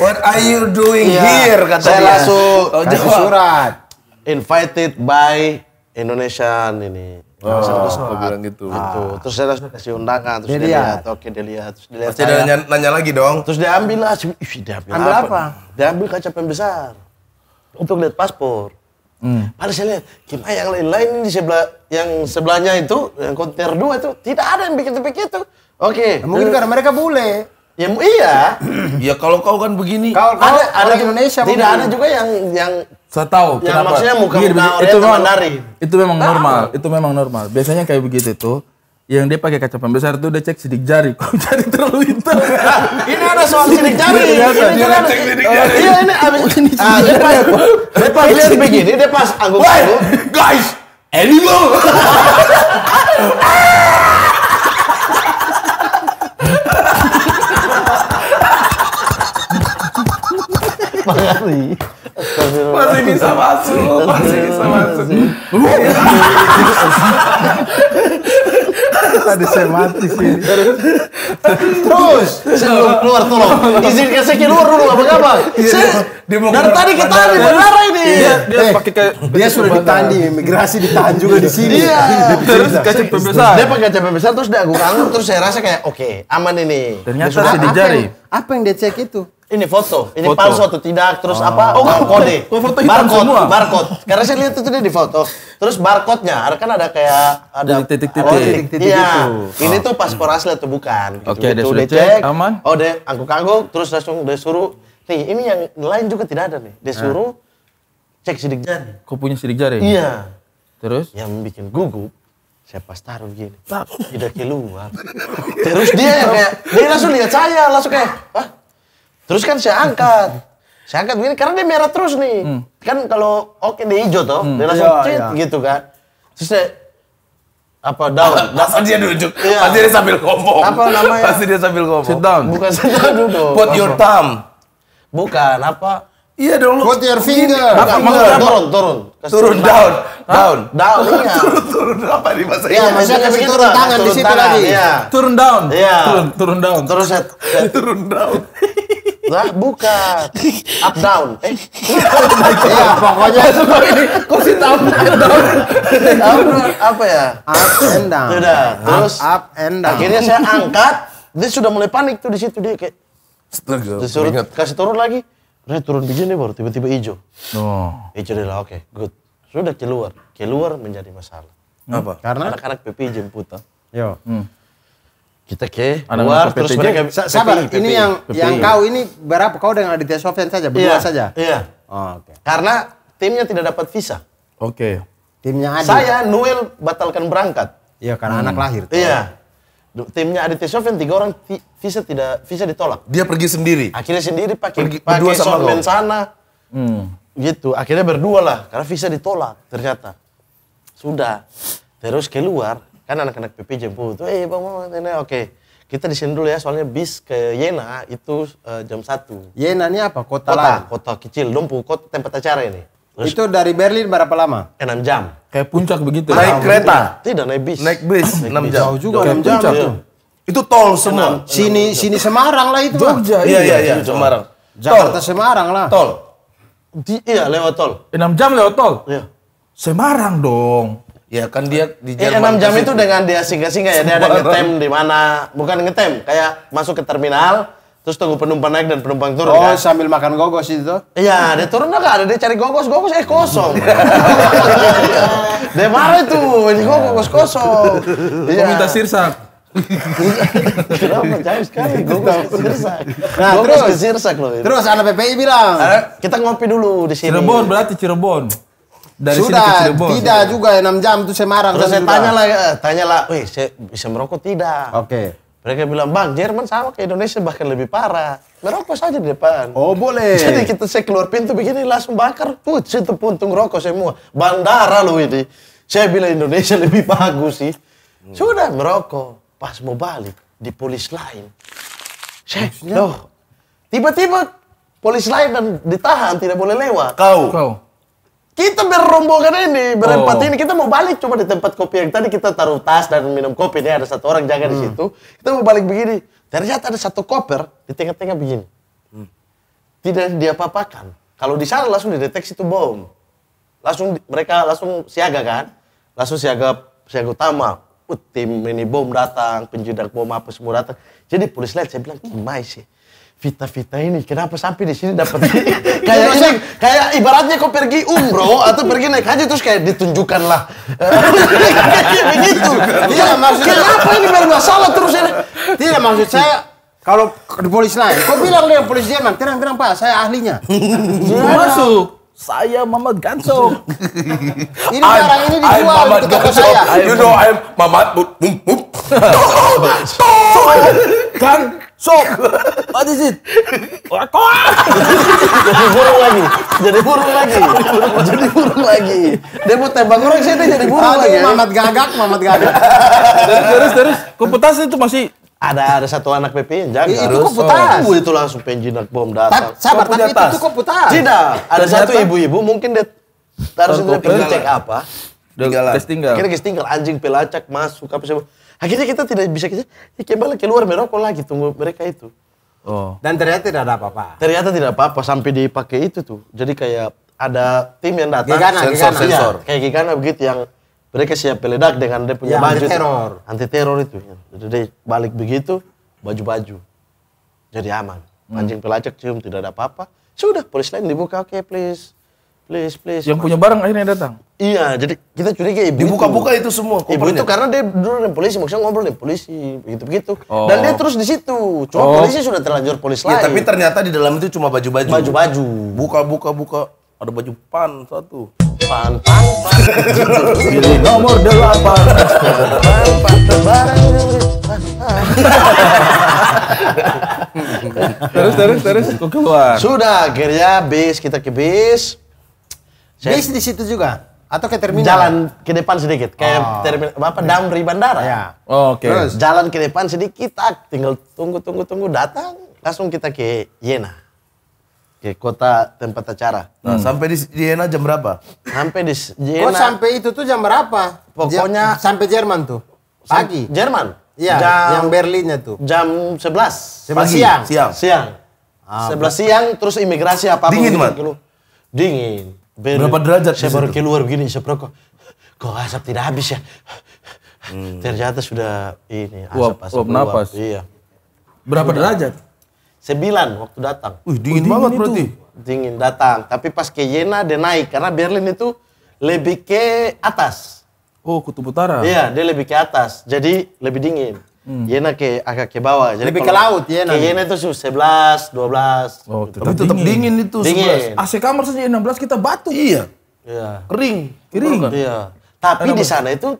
What are you doing yeah. here kata Saya dia. langsung oh, surat. Invited by Indonesian ini. Oh, oh, oh bilang gitu. gitu. Terus saya langsung kasih undangan, terus dia, lihat, oke dia lihat, terus dia lihat. dia nanya, nanya lagi dong. Terus dia ambil lah, dia ambil, ambil apa? apa? Dia ambil kaca pembesar. Untuk lihat paspor. Hmm. Padahal saya lihat gimana yang lain-lain di sebelah yang sebelahnya itu yang konter dua itu tidak ada yang bikin tepik itu. Oke. Okay. Ya, mungkin karena mereka bule. Ya iya. *clears throat* ya kalau kau kan begini. Kau, kau ada ada Indonesia. Tidak mungkin. ada juga yang yang saya tahu yang kenapa. maksudnya muka iya, muka itu memang, Itu memang normal, itu memang normal. Biasanya kayak begitu itu yang dia pakai kaca pembesar tuh udah cek sidik jari *laughs* kok jari terlalu hitam ini ada soal sidik jari ini kan cek sidik oh, jari iya ini abis ini ah, dia pas dia pas lihat begini dia pas aku guys animal
Pasti bisa masuk, pasti bisa masuk. Ada
sematis ini. Terus, saya keluar tolong. Izinkan saya keluar dulu apa kabar? Iya, iya. Dari tadi kita di iya. bandara ini. Dia, dia, eh, pakai dia sudah ditandi migrasi imigrasi, ditahan juga di sini. Iya. terus kaca pembesar. Dia pakai kaca pembesar terus dia gue kangen terus saya rasa kayak oke, okay, aman ini. Ternyata sudah dijari. Apa yang dia cek itu? ini foto, ini foto. palsu atau tidak, terus oh. apa oh, kode, foto oh, barcode, semua. barcode. Karena saya lihat itu dia di foto. Terus barcode-nya, kan ada kayak ada titik-titik, oh, titik iya. Titik gitu. Ini ah. tuh paspor asli atau bukan? Gitu, Oke, okay, gitu. dia cek, aman. Oh, deh, angguk-angguk, terus langsung dia suruh, nih ini yang lain juga tidak ada nih. Dia ah. suruh cek sidik jari. Kau punya sidik jari? Iya. Terus? Yang bikin gugup, saya pas taruh begini. Tidak keluar. terus dia kayak, dia langsung lihat saya, langsung kayak, ah Terus kan saya angkat. saya angkat begini karena dia merah terus nih. Hmm. Kan kalau oke dia hijau toh, hmm. dia langsung ya, ya. gitu kan. Terus saya apa daun? *laughs* Pasti dia duduk? Iya. Pasti dia sambil ngomong. Apa namanya? Pasti dia sambil ngomong. Sit down. Bukan sit down duduk. Put your thumb. Bukan apa? Iya dong lu. Put your finger. Apa finger. Turun, turun. Kasih turun down. Down. Down. Iya. Turun, turun apa di bahasa Iya, iya maksudnya kasih turun tangan di situ lagi. Turun down. Iya. Turun, turun down. Terus set. *laughs* Turun down. Lah bukan. *laughs* Up down. Eh. Iya, pokoknya *laughs* ini kursi up down. apa ya? Up and down. Sudah. Terus up and down. Akhirnya saya angkat, dia sudah mulai panik tuh di situ dia kayak disuruh kasih turun lagi. Dia turun biji nih baru tiba-tiba hijau. Oh. Hijau dia oke, good. Sudah keluar. Keluar menjadi masalah. Apa? Karena anak-anak pipi jemput. Yo. Hmm kita ke Anak luar terus PPJ. sabar. PPI, PPI. Ini yang PPI. yang kau ini berapa? Kau dengan Aditya Sofyan saja berdua yeah. saja. Iya. Oh, Oke. Okay. Karena timnya tidak dapat visa. Oke. Okay. Timnya Adi. Saya Noel batalkan berangkat. Iya karena hmm. anak lahir. iya Iya. Timnya Aditya Sofyan tiga orang visa tidak visa ditolak. Dia pergi sendiri. Akhirnya sendiri pakai pakai sorban sana. Hmm. Gitu. Akhirnya berdua lah karena visa ditolak ternyata. Sudah. Terus keluar kan anak-anak PP jemput eh eh bang bang ini oke kita di sini dulu ya soalnya bis ke Yena itu uh, jam satu Yena ini apa kota kota, kota kecil Lumpuh kota tempat acara ini Terus, itu dari Berlin berapa lama? Enam jam. Kayak puncak begitu. Ya? Naik ya? kereta? Tidak, naik bis. Naik bis, Enam jam. Jauh juga 6 jam. Puncak, iya. Itu tol semua. sini sini Semarang lah itu. Jogja. Iya, iya, iya, iya, iya Semarang. Jakarta tol. Semarang lah. Tol. Di, iya, lewat tol. Enam jam lewat tol. Iya. Semarang dong. Ya kan dia di eh, Jerman. Eh, jam itu dengan dia singgah-singgah ya, dia ada ngetem di mana. Bukan ngetem, kayak masuk ke terminal, terus tunggu penumpang naik dan penumpang turun. Oh, kan? sambil makan gogos itu. Iya, dia turun enggak ada, dia cari gogos, gogos eh kosong. *laughs* dia marah itu, ini gogos kosong. Iya. minta sirsak. Kenapa jauh sekali? Gue ke Nah, terus ke Sirsak loh. Terus anak PPI bilang, kita ngopi dulu di sini. Cirebon berarti Cirebon dari Sudah, sini ke Cirebon. Tidak juga enam jam tuh Semarang. Terus saya tanya lah, eh, tanya lah, wih, saya bisa merokok tidak? Oke. Okay. Mereka bilang, Bang, Jerman sama ke Indonesia bahkan lebih parah. Merokok saja di depan. Oh, boleh. *laughs* Jadi kita saya keluar pintu begini langsung bakar. Tuh, situ puntung rokok semua. Bandara loh ini. Saya bilang Indonesia lebih *laughs* bagus sih. Hmm. Sudah merokok. Pas mau balik, di polis lain. Saya, loh. Tiba-tiba polis lain dan ditahan, tidak boleh lewat. Kau? Kau. Kita berombongan ini, berempat oh. ini, kita mau balik cuma di tempat kopi yang tadi kita taruh tas dan minum kopi. nih ada satu orang jaga hmm. di situ. Kita mau balik begini. Ternyata ada satu koper di tengah-tengah begini. Hmm. Tidak dia papakan. Kalau di sana langsung dideteksi itu bom. Langsung mereka langsung siaga kan? Langsung siaga siaga utama. Uh, tim ini bom datang, penjidak bom apa semua datang. Jadi polis lihat saya bilang gimana sih? Vita Vita ini kenapa sampai di sini dapat *laughs* kayak ini kayak ibaratnya kau pergi umroh atau pergi naik haji terus kayak ditunjukkan lah *laughs* begitu iya, ya maksudnya kenapa ini bermasalah terus ini tidak maksud saya kalau di polisi lain kau bilang dia polisi Jerman terang-terang pak saya ahlinya iya. masuk saya Mama Ganso. *laughs*
ini I'm, barang ini dijual I'm Mama untuk saya. You know
I'm Mama Mum Mum. Kang So, what is it? jadi burung lagi, jadi burung lagi, jadi burung lagi. Dia mau tembak orang saya jadi burung lagi. Mamat gagak, mamat gagak. terus, terus, komputasi itu masih ada ada satu anak PP yang jaga. Itu komputasi. Oh, itu langsung penjinak bom datang. Sabar, tapi itu, tuh komputasi. Tidak, ada satu ibu-ibu mungkin dia harus cek apa. tinggal. Kira-kira tinggal anjing pelacak masuk apa sih? Akhirnya kita tidak bisa kita ya kembali keluar merokok lagi tunggu mereka itu. Oh. Dan ternyata tidak ada apa-apa. Ternyata tidak apa-apa sampai dipakai itu tuh. Jadi kayak ada tim yang datang gigana, sensor gigana. sensor. Ya, kayak gigana begitu yang mereka siap peledak dengan dia punya ya, baju. Anti teror. Itu. Anti teror itu. Jadi dia balik begitu baju-baju. Jadi aman. Hmm. Anjing pelacak cium tidak ada apa-apa. Sudah polis lain dibuka oke okay, please. Please please. Yang punya barang akhirnya datang. Iya, jadi kita curiga ibu Dibuka-buka itu. itu semua Ibu itu karena dia dulu dengan polisi, maksudnya ngobrol dengan polisi, begitu-begitu. Oh. Dan dia terus di situ. Cuma oh. polisi sudah terlanjur polis ya, lain. tapi ternyata di dalam itu cuma baju-baju. Baju-baju. Buka-buka buka. Ada baju pan satu. Pan pan pan. Pilih nomor delapan. pan pan tebarang. terus terus terus keluar. Sudah akhirnya bis kita ke bis. Bis di situ juga atau ke terminal jalan ke depan sedikit kayak oh. terminal apa damri bandara ya
oh, oke okay.
jalan ke depan sedikit tak tinggal tunggu tunggu tunggu datang langsung kita ke Yena ke kota tempat acara hmm. sampai di Yena jam berapa sampai di Yena Kok sampai itu tuh jam berapa pokoknya jam, sampai Jerman tuh pagi Jerman iya jam, yang Berlinnya tuh jam sebelas pagi, siang siang siang ah, siang terus imigrasi apa dingin gitu dingin Beda. Berapa derajat? Saya baru keluar begini, saya perokok. Kok asap tidak habis ya? Hmm. Ternyata sudah ini asap asap uap Iya. Berapa sudah. derajat? Sembilan waktu datang. Wih, dingin, dingin banget berarti. Itu. Dingin datang, tapi pas ke Jena dia naik karena Berlin itu lebih ke atas. Oh, kutub utara. Iya, dia lebih ke atas. Jadi lebih dingin. Hmm. Yena ke agak ke bawah. Jadi Lebih ke laut Yena. Ke Yena itu sebelas, dua belas. Oh, tapi tetap dingin, itu dingin. 11. AC kamar saja belas kita batu. Iya. Iya. Kering. Kering. Iya. iya. Tapi di sana itu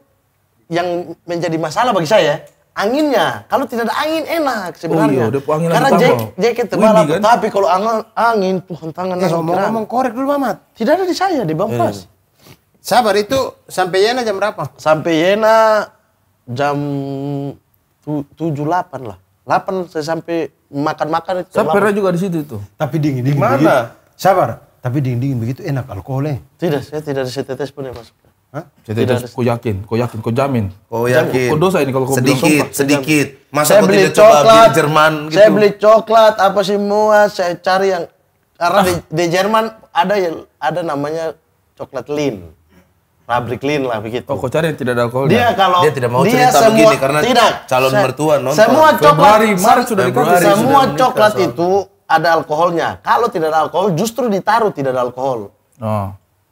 yang menjadi masalah bagi saya anginnya. Kalau tidak ada angin enak sebenarnya. Oh, iya, angin Karena jaket, jeket tebal, kan? tapi kalau angin, ya, angin Tuhan tangan eh, ngomong, ngomong korek dulu Mamat. Tidak ada di saya di Bang iya. Pras. Eh. Sabar itu sampai Yena jam berapa? Sampai Yena jam tujuh delapan lah. delapan saya sampai makan-makan itu. Saya pernah juga di situ itu. Tapi dingin dingin. Mana? Sabar. Tapi dingin dingin begitu enak alkoholnya. Eh. Tidak, saya tidak ada setetes pun yang masuk. Hah? tidak. kau yakin, kau yakin, kau jamin. Kau yakin. Kau dosa ini kalau kau sedikit, bilang sedikit. Masa saya beli tidak coklat, coba Jerman gitu. Saya beli coklat apa semua, saya cari yang karena ah. di, di Jerman ada yang ada namanya coklat lin pabrik clean lah begitu. Oh, kocar yang tidak ada alkohol. Dia ya? kalau dia tidak mau dia cerita semua, begini karena tidak, calon mertua nonton. Semua coklat Februari, Maret sudah ikut. Semua coklat soal. itu ada alkoholnya. Kalau tidak ada alkohol justru ditaruh tidak ada alkohol. Oh.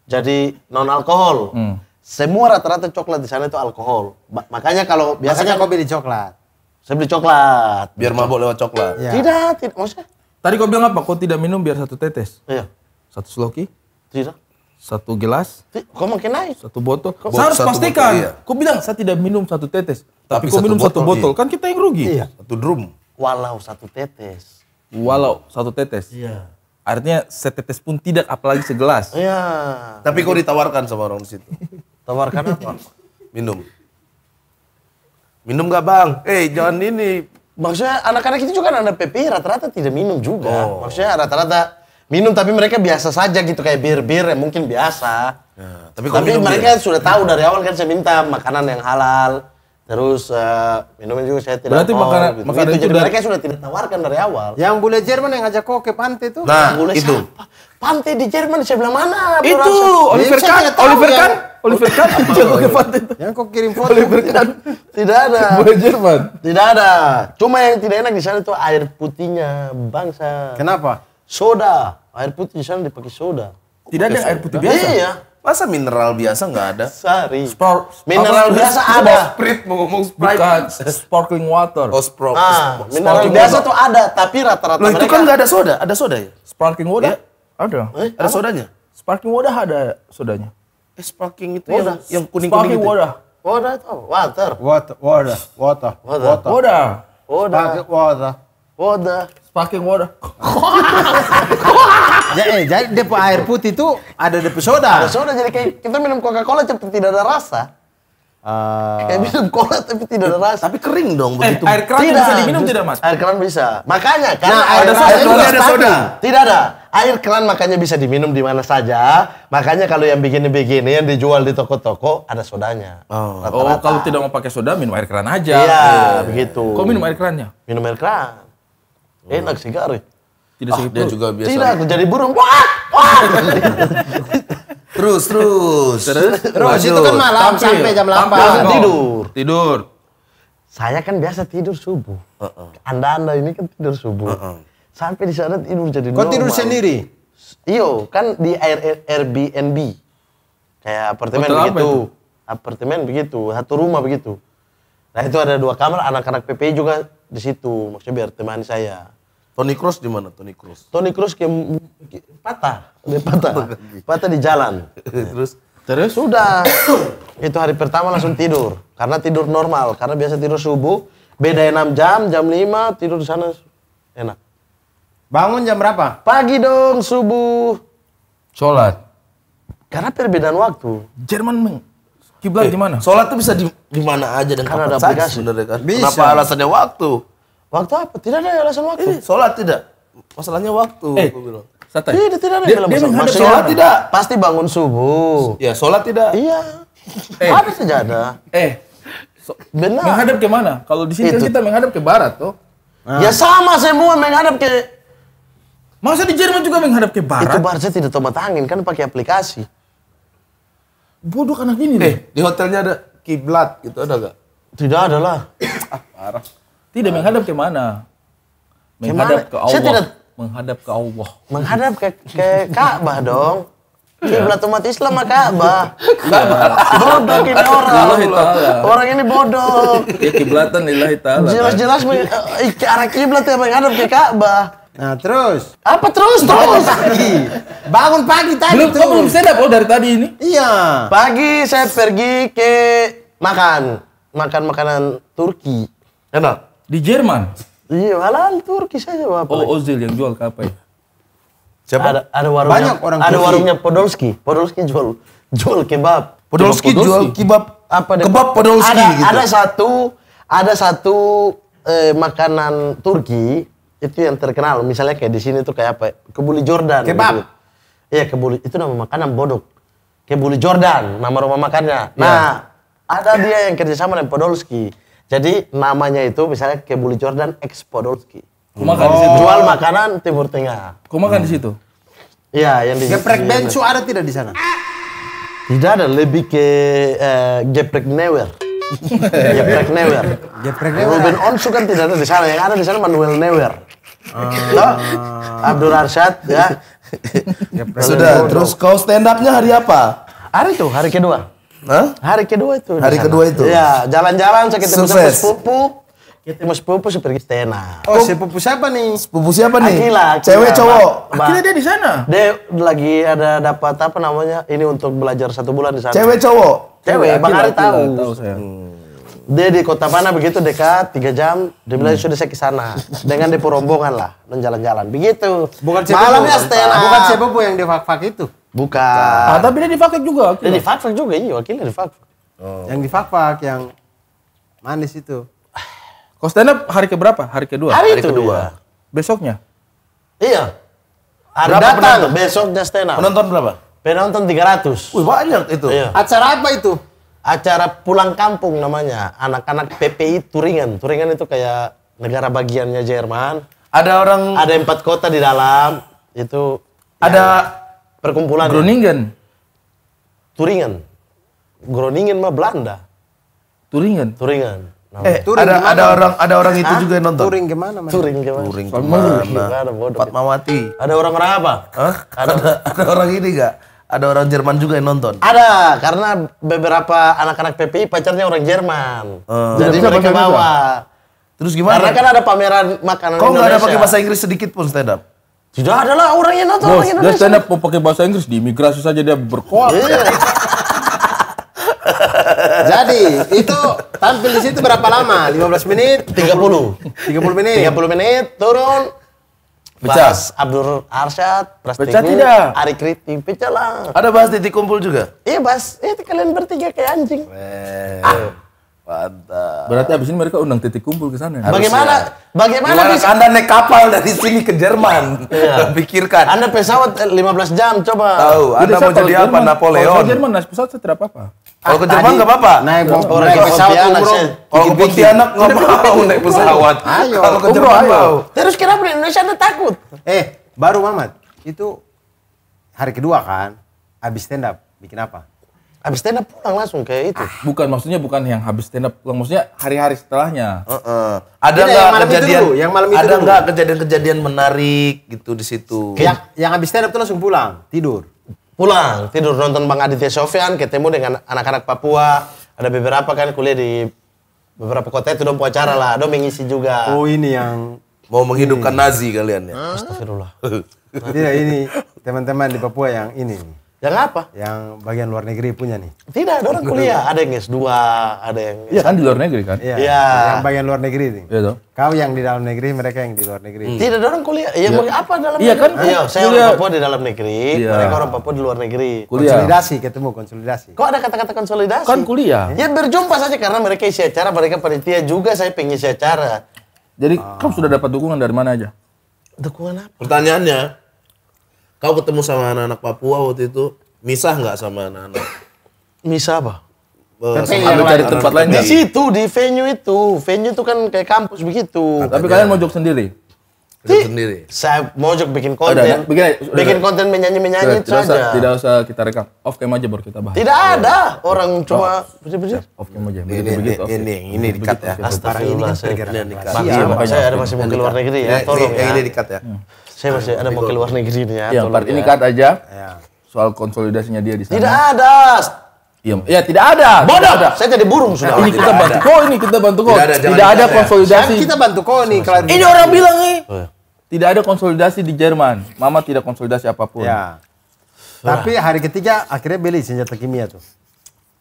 Jadi non alkohol. Hmm. Semua rata-rata coklat di sana itu alkohol. Makanya kalau biasanya kopi beli coklat. Saya beli coklat. Biar mabuk lewat coklat. Ya. Tidak, tidak maksudnya. Tadi kau bilang apa? Kau tidak minum biar satu tetes. Iya. Satu sloki? Tidak satu gelas. Eh, kok makin naik? Satu botol. Kok saya harus pastikan. Botol, iya. Kau bilang saya tidak minum satu tetes, tapi, tapi kau minum botol, satu botol, iya. kan kita yang rugi. Iya. Satu drum. Walau satu tetes. Walau satu tetes. Iya. Artinya setetes pun tidak, apalagi segelas. Iya. Tapi kau ditawarkan sama orang di situ. Tawarkan apa? *laughs* Minum. Minum gak bang? Eh hey, jangan ini. Maksudnya anak-anak itu juga anak pp, rata-rata tidak minum juga. Oh. Maksudnya rata-rata minum tapi mereka biasa saja gitu kayak bir-bir ya mungkin biasa. Ya, tapi tapi mereka ya? sudah tahu dari awal kan saya minta makanan yang halal. Terus uh, eh, minuman juga saya tidak Berarti makanan, gitu. makanan gitu. itu, jadi dari... mereka sudah tidak tawarkan dari awal. Yang bule Jerman yang ngajak kok ke pantai itu. Nah, bule itu. Siapa? Pantai di Jerman saya mana? Itu langsung. Oliver ya. Kahn, Oliver Kahn, Oliver Kahn ngajak ke pantai itu. Yang kok kirim foto. Oliver Kahn. Tidak ada. *laughs* Bule Jerman. Tidak ada. Cuma yang tidak enak di sana itu air putihnya, bangsa. Kenapa? Soda air putih di sana dipakai soda. Tidak Pake ada soda. air putih biasa? Iya. Masa mineral biasa nggak ada? Sari. Spor mineral biasa ada. Sprite mau ngomong Sprite. Bukan, sparkling water. Oh, spro ah, spor mineral biasa water. tuh ada, tapi rata-rata mereka... itu kan nggak ada soda, ada soda ya? Sparkling water? Ya. Ada. Eh, ada apa? sodanya? Sparkling water ada sodanya. Eh, sparkling itu water. yang, yang kuning-kuning gitu. Sparkling ya? water. Water itu water. Water, water, water, water. Water. Water. Water. Sparkling water. Water. Sparkling water. *laughs* ya, eh, jadi depo air putih itu ada depo soda. Ada soda jadi kayak kita minum Coca-Cola tapi tidak ada rasa. Uh, kayak minum cola tapi tidak ada rasa. Tapi kering dong eh, begitu. Eh, air keran tidak, bisa diminum tidak mas? Air keran bisa. Makanya karena nah, air, ada soda, soda, ada soda. Tidak ada. Air keran makanya bisa diminum di mana saja. Makanya kalau yang begini-begini yang dijual di toko-toko ada sodanya. Oh, oh Rata -rata. oh kalau tidak mau pakai soda minum air keran aja. Iya, iya. begitu. Kok minum air kerannya? Minum air keran. Enak sih Gary. Tidak ah, dia juga biasa. Tidak, jadi burung. Wah, wah. *laughs* terus, terus. Terus, terus itu kan malam tampil. sampai jam 8. Tampil. Tidur. Tidur. Saya kan biasa tidur subuh. Uh-uh. Anda-anda ini kan tidur subuh. Uh-uh. Sampai di sana tidur jadi Kau Kok tidur sendiri? Iyo, kan di Air Airbnb. Kayak apartemen Hotel begitu. Apartemen begitu, satu rumah begitu. Nah itu ada dua kamar, anak-anak PP juga di situ. Maksudnya biar teman saya. Tony Cruz di mana Tony Cruz? Tony Cruz ke, ke patah, dia patah, patah di jalan. *laughs* Terus? Terus? Sudah. *coughs* itu hari pertama langsung tidur, karena tidur normal, karena biasa tidur subuh. Beda 6 jam, jam 5 tidur di sana enak. Bangun jam berapa? Pagi dong, subuh. Sholat. Karena perbedaan waktu. Jerman meng kiblat eh, di mana? Sholat tuh bisa di, mana aja dan karena ada Sebenarnya kan. Kenapa alasannya waktu? Waktu apa? Tidak ada alasan waktu. Ini sholat tidak. Masalahnya waktu. Eh, aku bilang. Tidak, tidak ada dia, bilang dia masalah. sholat tidak. Pasti bangun subuh. Ya, sholat tidak. Iya. Eh. Ada ada. Eh. So, Benar. Menghadap ke mana? Kalau di sini kan kita menghadap ke barat, toh. Ya, nah. Ya sama semua menghadap ke Masa di Jerman juga menghadap ke barat? Itu barat saya tidak tomat angin, kan pakai aplikasi. Bodoh anak ini deh. di hotelnya ada kiblat gitu ada gak? Tidak ada lah. *coughs* ah, parah. Tidak nah, menghadap iya. ke mana? Menghadap ke Allah. Saya tidak menghadap ke Allah. Menghadap ke, ke Ka'bah dong.
Iya. Kiblat umat Islam mah Ka'bah.
Iya. Bodoh ini *laughs* orang. Orang ini bodoh. Ya kiblatan lillahi ta'ala. Jelas-jelas eh, arah kiblat yang menghadap ke Ka'bah. Nah terus? Apa terus? Bangun terus? pagi. Bangun pagi tadi belum, tuh. Belum sedap oh dari tadi ini? Iya. Pagi saya pergi ke makan. Makan makanan Turki. Enak? Di Jerman? Iya, halal Turki saja Bapak. Oh, Ozil yang jual ke apa ya? Siapa? Ada, ada warungnya, Banyak orang Ada warungnya Podolski. Podolski jual jual kebab. Podolski, jual kebab apa? Deh? Kebab Podolski. Ada, gitu. ada satu ada satu eh, makanan Turki itu yang terkenal. Misalnya kayak di sini tuh kayak apa? Kebuli Jordan. Gitu. Kebab. Gitu. Iya kebuli itu nama makanan bodoh. Kebuli Jordan nama rumah makannya. Iya. Nah ya. ada dia yang kerjasama dengan Podolski jadi namanya itu misalnya Kebuli Jordan X Podolski. Kumakan oh. di situ. Jual makanan Timur Tengah. Kumakan hmm. di situ. Iya, yang di Geprek Bensu ada tidak di sana? Tidak ada, lebih ke uh, Geprek Newer. *laughs* Geprek Newer. Geprek Newer. Ruben Onsu kan tidak ada di sana, yang ada di sana Manuel Newer. Uh. Ah. Abdul Arsyad ya. *laughs*
Sudah, terus
kau stand up-nya hari apa? Hari itu, hari kedua. Hah? Hari kedua itu. Hari kedua itu. Ya, jalan-jalan saya ketemu sama sepupu. Ketemu sepupu seperti Stena. Oh, sepupu siapa nih? Sepupu siapa nih? Akila. Akila Cewek cowok. Akila dia di sana. Dia lagi ada dapat apa namanya? Ini untuk belajar satu bulan di sana. Cewek cowok. Cewek, iya, Bang Ari tahu. Tahu saya. Hmm. Dia di kota mana begitu dekat, tiga jam. Dia bilang hmm. sudah saya ke sana dengan depo rombongan lah dan jalan-jalan begitu. Bukan siapa. Malamnya Stena. Bukan sepupu yang dia fak-fak itu. Bukan. Ah, tapi dia di Fakfak juga. Dia di Fakfak juga, iya wakilnya di Fakfak. Oh. Yang di Fakfak, yang manis itu. Kau stand up hari keberapa? Hari kedua? Hari, hari kedua. Iya. Besoknya? Iya. Hari berapa datang, penonton? besoknya stand up. Penonton berapa? Penonton 300. Wih banyak itu. Iya. Acara apa itu? Acara pulang kampung namanya. Anak-anak PPI Turingan. Turingan itu kayak negara bagiannya Jerman. Ada orang... Ada empat kota di dalam. Itu... Ada Perkumpulan. Groningen. Turingen. Groningen mah Belanda. Turingen. Turingen. Nah, eh, Turing ada gimana? ada orang ada orang itu Hah? juga yang nonton. Turing gimana? Man? Turing gimana? Turing gimana? gimana? Fatmawati. Ada orang-orang apa? Hah? Ada, ada, orang ini gak? Ada orang Jerman juga yang nonton. Ada, karena beberapa anak-anak PPI pacarnya orang Jerman. Uh, Jadi mereka bawa. Terus gimana? Karena kan ada pameran makanan Kok Indonesia. Kok nggak ada pakai bahasa Inggris sedikit pun stand up? Tidak ada lah orang yang nonton orang Indonesia. Dia stand up mau pakai bahasa Inggris di imigrasi saja dia berkuat. Iya. Jadi itu tampil di situ berapa lama? 15 menit? 30. 30 menit. 30 menit turun. Pecah. Bahas Abdur Arsyad, Pras Pecah tidak? Ari Kritik, pecah lah. Ada bahas titik kumpul juga? Iya bahas, iya kalian bertiga kayak anjing. Ah. Mantap. Berarti abis ini mereka undang titik kumpul ke sana. bagaimana? Ya. Bagaimana bisa? Anda naik kapal dari sini ke Jerman. Ya. *laughs* Pikirkan. Anda pesawat 15 eh, jam coba. Tahu, Anda mau jadi apa Jerman. Napoleon? Kalau ke Jerman naik pesawat saya tidak apa-apa. Kalau ke ah, Jerman enggak apa-apa. Naik pesawat naik pesawat umroh. Kalau ke Pontianak enggak mau naik pesawat. Ayo. Kalau ke Jerman mau. Terus kenapa di Indonesia Anda takut? Eh, baru Mamat. Itu hari kedua kan? Abis stand up, bikin apa? Habis stand up pulang langsung kayak itu. Ah, bukan maksudnya bukan yang habis stand up pulang, maksudnya hari-hari setelahnya. Uh -uh. Ada nggak kejadian? Dulu, yang malam itu ada enggak kejadian-kejadian menarik gitu di situ? Yang yang habis stand up tuh langsung pulang tidur. Pulang tidur nonton Bang Aditya Sofian ketemu dengan anak-anak Papua. Ada beberapa kan kuliah di beberapa kota itu dong acara lah, dong mengisi juga. Oh ini yang mau menghidupkan ini. Nazi kalian ya? Astagfirullah. Tidak ini teman-teman di Papua yang ini. Yang apa? Yang bagian luar negeri punya nih. Tidak, ada orang kuliah. Ada yang S2, ada yang... Iya kan di luar negeri kan? Iya. Ya. Yang bagian luar negeri nih. Iya dong. Kau yang di dalam negeri, mereka yang di luar negeri. Hmm. Tidak, ada orang kuliah. Ya, ya. apa dalam iya, negeri? Iya kan? Iya, saya kuliah. orang Papua di dalam negeri, ya. mereka orang Papua di luar negeri. Kuliah. Konsolidasi, ketemu konsolidasi. Kok ada kata-kata konsolidasi? Kan kuliah. Ya berjumpa saja karena mereka isi acara, mereka panitia juga, saya pengen pengisi acara. Jadi oh. kamu sudah dapat dukungan dari mana aja? Dukungan apa? Pertanyaannya, Kau ketemu sama anak-anak Papua waktu itu, misah nggak sama anak-anak? Misah apa? Tapi cari tempat lain di situ di venue itu, venue itu kan kayak kampus begitu. Katanya. Tapi kalian mojok sendiri. Mojok sendiri. Saya mojok bikin konten. Udah, bikin, udah, bikin konten menyanyi menyanyi itu saja. Tidak usah kita rekam. Off cam aja baru kita bahas. Tidak iya. ada orang oh. cuma bener-bener. Off cam aja. Ini begitu, ini ini cut ya. Sekarang ini kan saya ya, ada masih mau keluar negeri ya. Tolong ya. Ini dikat ya. Hmm.
Saya masih ada mau keluar
negeri nih ya. Iya, part ini ya. cut aja. Iya. Soal konsolidasinya dia di sana. Tidak ada. Iya, ya tidak ada. Bodoh. Tidak Saya jadi burung sudah. Ini kita bantu kau ini kita bantu kau. Tidak ada, ya. konsolidasi. Kita bantu kau ini. Ini orang iya. bilang nih. Oh, iya. Tidak ada konsolidasi di Jerman. Mama tidak konsolidasi apapun. Ya. Tapi hari ketiga akhirnya beli senjata kimia tuh.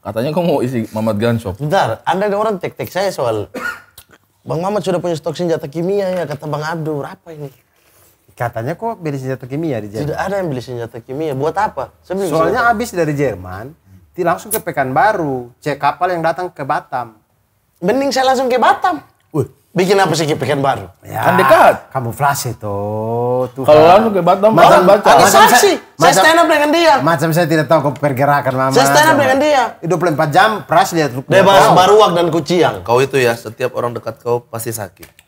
Katanya kamu mau isi Mamat Gun Shop. Bentar, Anda ada orang tek-tek saya soal *coughs* Bang Mamat sudah punya stok senjata kimia ya kata Bang Abdur. Apa ini? Katanya kok beli senjata kimia di Jerman. Tidak ada yang beli senjata kimia. Buat apa? Sebelum Soalnya senjata. habis dari Jerman, di langsung ke Pekanbaru, cek kapal yang datang ke Batam. Mending saya langsung ke Batam. Wih, Bikin apa sih ke Pekanbaru? Ya, kan dekat. Kamuflase tuh. tuh Kalau langsung ke Batam, macam baca. Ada saksi. Saya, saya stand up dengan dia. Macam saya tidak tahu pergerakan mama. Saya stand up dengan dia. 24 jam, pras lihat. Dia baru Baruak dan Kuciang. Kau itu ya, setiap orang dekat kau pasti sakit.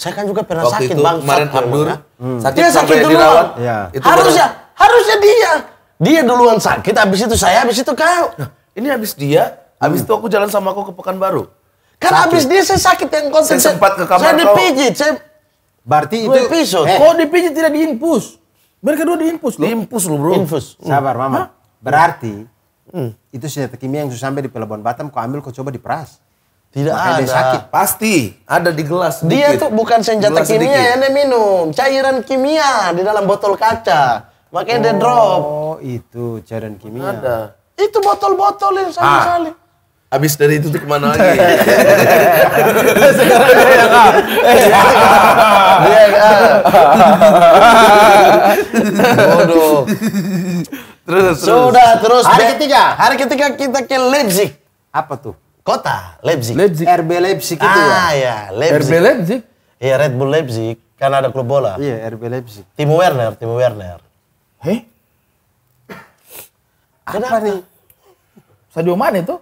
Saya kan juga pernah sakit itu, bang. Kemarin Abdur ya. hmm. sakit dia sakit duluan. Ya. harusnya harusnya dia dia duluan sakit. Habis itu saya, habis itu kau. Nah, ini habis dia, habis itu aku jalan sama aku ke Pekanbaru. Kan sakit. habis dia saya sakit yang konsen. Saya sempat ke kamar Saya dipijit, saya Berarti itu episode. Eh. Kok dipijit tidak diinfus? Mereka dua diinfus loh. Diinfus loh bro. Infus. Hmm. Sabar mama. Hah? Berarti hmm. itu senjata kimia yang sudah sampai di Pelabuhan Batam. Kau ambil, kau coba diperas. Tidak Makanya ada. Dia sakit. Pasti ada di gelas sedikit. Dia tuh bukan senjata gelas kimia sedikit. yang dia minum, cairan kimia di dalam botol kaca. Makanya oh, dia drop. Oh, itu cairan kimia. Ada. Itu botol-botol yang sama saling Ah. Habis dari itu tuh kemana lagi? *laughs* Sekarang dia yang A. *laughs* Dia yang A. *laughs* Bodoh. Terus, terus. Sudah, terus. Hari ketiga. Hari ketiga kita ke Leipzig. Apa tuh? Kota Leipzig. Leipzig. RB Leipzig itu ya. Ah ya, Leipzig. RB Leipzig. Iya, Red Bull Leipzig karena ada klub bola. Iya, RB Leipzig. Timo Werner, Timo Werner. Hei, Kenapa? nih? Sadio Mane tuh?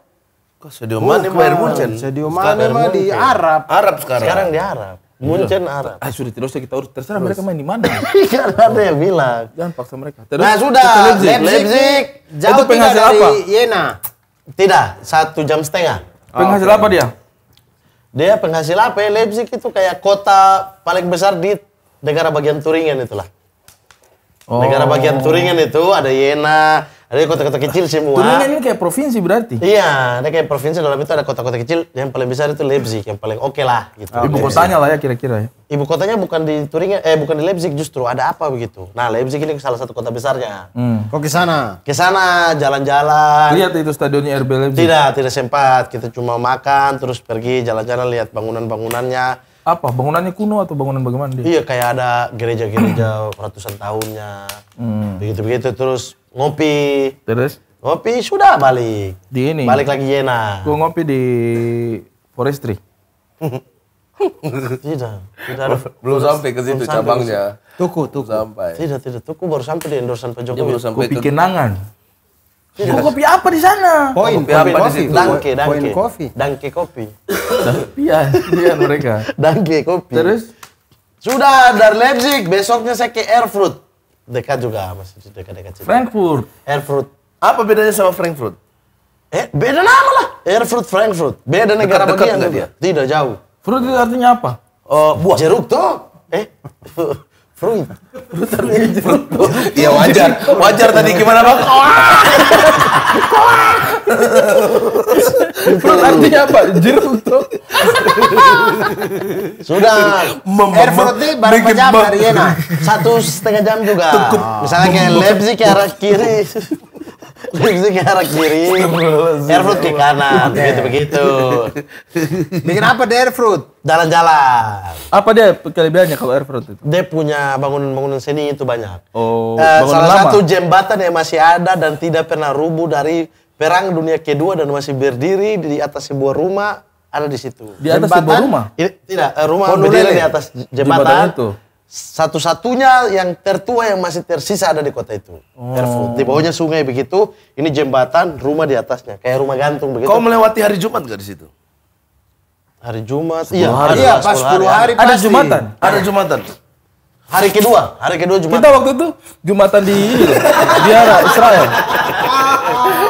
Kok Sadio Mane Bayern Munchen? Sadio Mane mah di Arab. Arab sekarang. Sekarang di Arab. Iya. Munchen Arab. Ah sudah tidak usah kita urus. Terserah mereka main di mana. *laughs* Kan ada yang bilang. Jangan paksa mereka. nah sudah. Leipzig. Leipzig. Jauh itu penghasil apa? Yena. Tidak, satu jam setengah. Penghasil okay. apa dia? Dia penghasil apa ya? Leipzig itu kayak kota paling besar di negara bagian Turingen itulah. Oh. Negara bagian Turingen itu ada Yena, ada kota-kota kecil semua. Turunnya ini kayak provinsi berarti? Iya, ada kayak provinsi dalam itu ada kota-kota kecil. Yang paling besar itu Leipzig, yang paling oke okay lah gitu. Oh, Ibu kotanya lah ya kira-kira ya. Ibu kotanya bukan di Turingia, eh bukan di Leipzig justru, ada apa begitu. Nah Leipzig ini salah satu kota besarnya. Hmm. Kok oh, ke sana? Ke sana, jalan-jalan. Lihat itu stadionnya RB Leipzig? Tidak, tidak sempat. Kita cuma makan, terus pergi jalan-jalan lihat bangunan-bangunannya apa bangunannya kuno atau bangunan bagaimana dia? Iya kayak ada gereja-gereja ratusan tahunnya, begitu hmm. begitu-begitu terus ngopi terus ngopi sudah balik di ini balik lagi Yena gua ngopi di forestry *laughs* tidak, tidak Belum sampai ke situ cabangnya. Tuku, tuku. Sampai. Tidak, tidak. Tuku baru sampai di Endosan Pak Jokowi. sampai kopi ke... kenangan. kopi apa di sana? Poin, kopi, apa di situ? Dangke, dangke. kopi. Dangke kopi. *laughs* Iya, iya mereka. Dangke kopi. Terus? Sudah dari Leipzig, besoknya saya ke Erfurt dekat juga masih dekat-dekat situ. Frankfurt. Erfurt. Apa bedanya sama Frankfurt? Eh, beda nama lah. Erfurt, Frankfurt. Beda negara dekat, bagian dekat dia? Tidak jauh. Fruit itu artinya apa? Uh, buah. Jeruk tuh. Eh. *laughs* Fruit. Fruit Iya wajar. Wajar tadi gimana bang? Fruit artinya apa? Jeruk tuh. Sudah. Air fruit ini baru pecah dari Yena. Satu setengah jam juga. Misalnya kayak Leipzig ke arah kiri lipstick ke arah kiri, fruit ke kanan, begitu-begitu. Bikin apa di Fruit? Jalan-jalan. Apa dia kelebihannya kalau Air Fruit itu? Dia punya bangunan-bangunan seni itu banyak. Oh, eh, salah lama. satu jembatan yang masih ada dan tidak pernah rubuh dari Perang Dunia Kedua dan masih berdiri di atas sebuah rumah ada di situ. Di atas jembatan, sebuah rumah? Tidak, eh, rumah oh, berdiri di ya? atas jembatan. jembatan itu satu-satunya yang tertua yang masih tersisa ada di kota itu. Oh. Di bawahnya sungai begitu, ini jembatan, rumah di atasnya, kayak rumah gantung begitu. Kau melewati hari Jumat gak di situ? Hari Jumat, iya, hari, iya, pas 10 hari, hari pasti. ada Jumatan, ada Jumatan. Hari kedua, hari kedua Jumatan. Kita waktu itu Jumatan di biara Israel.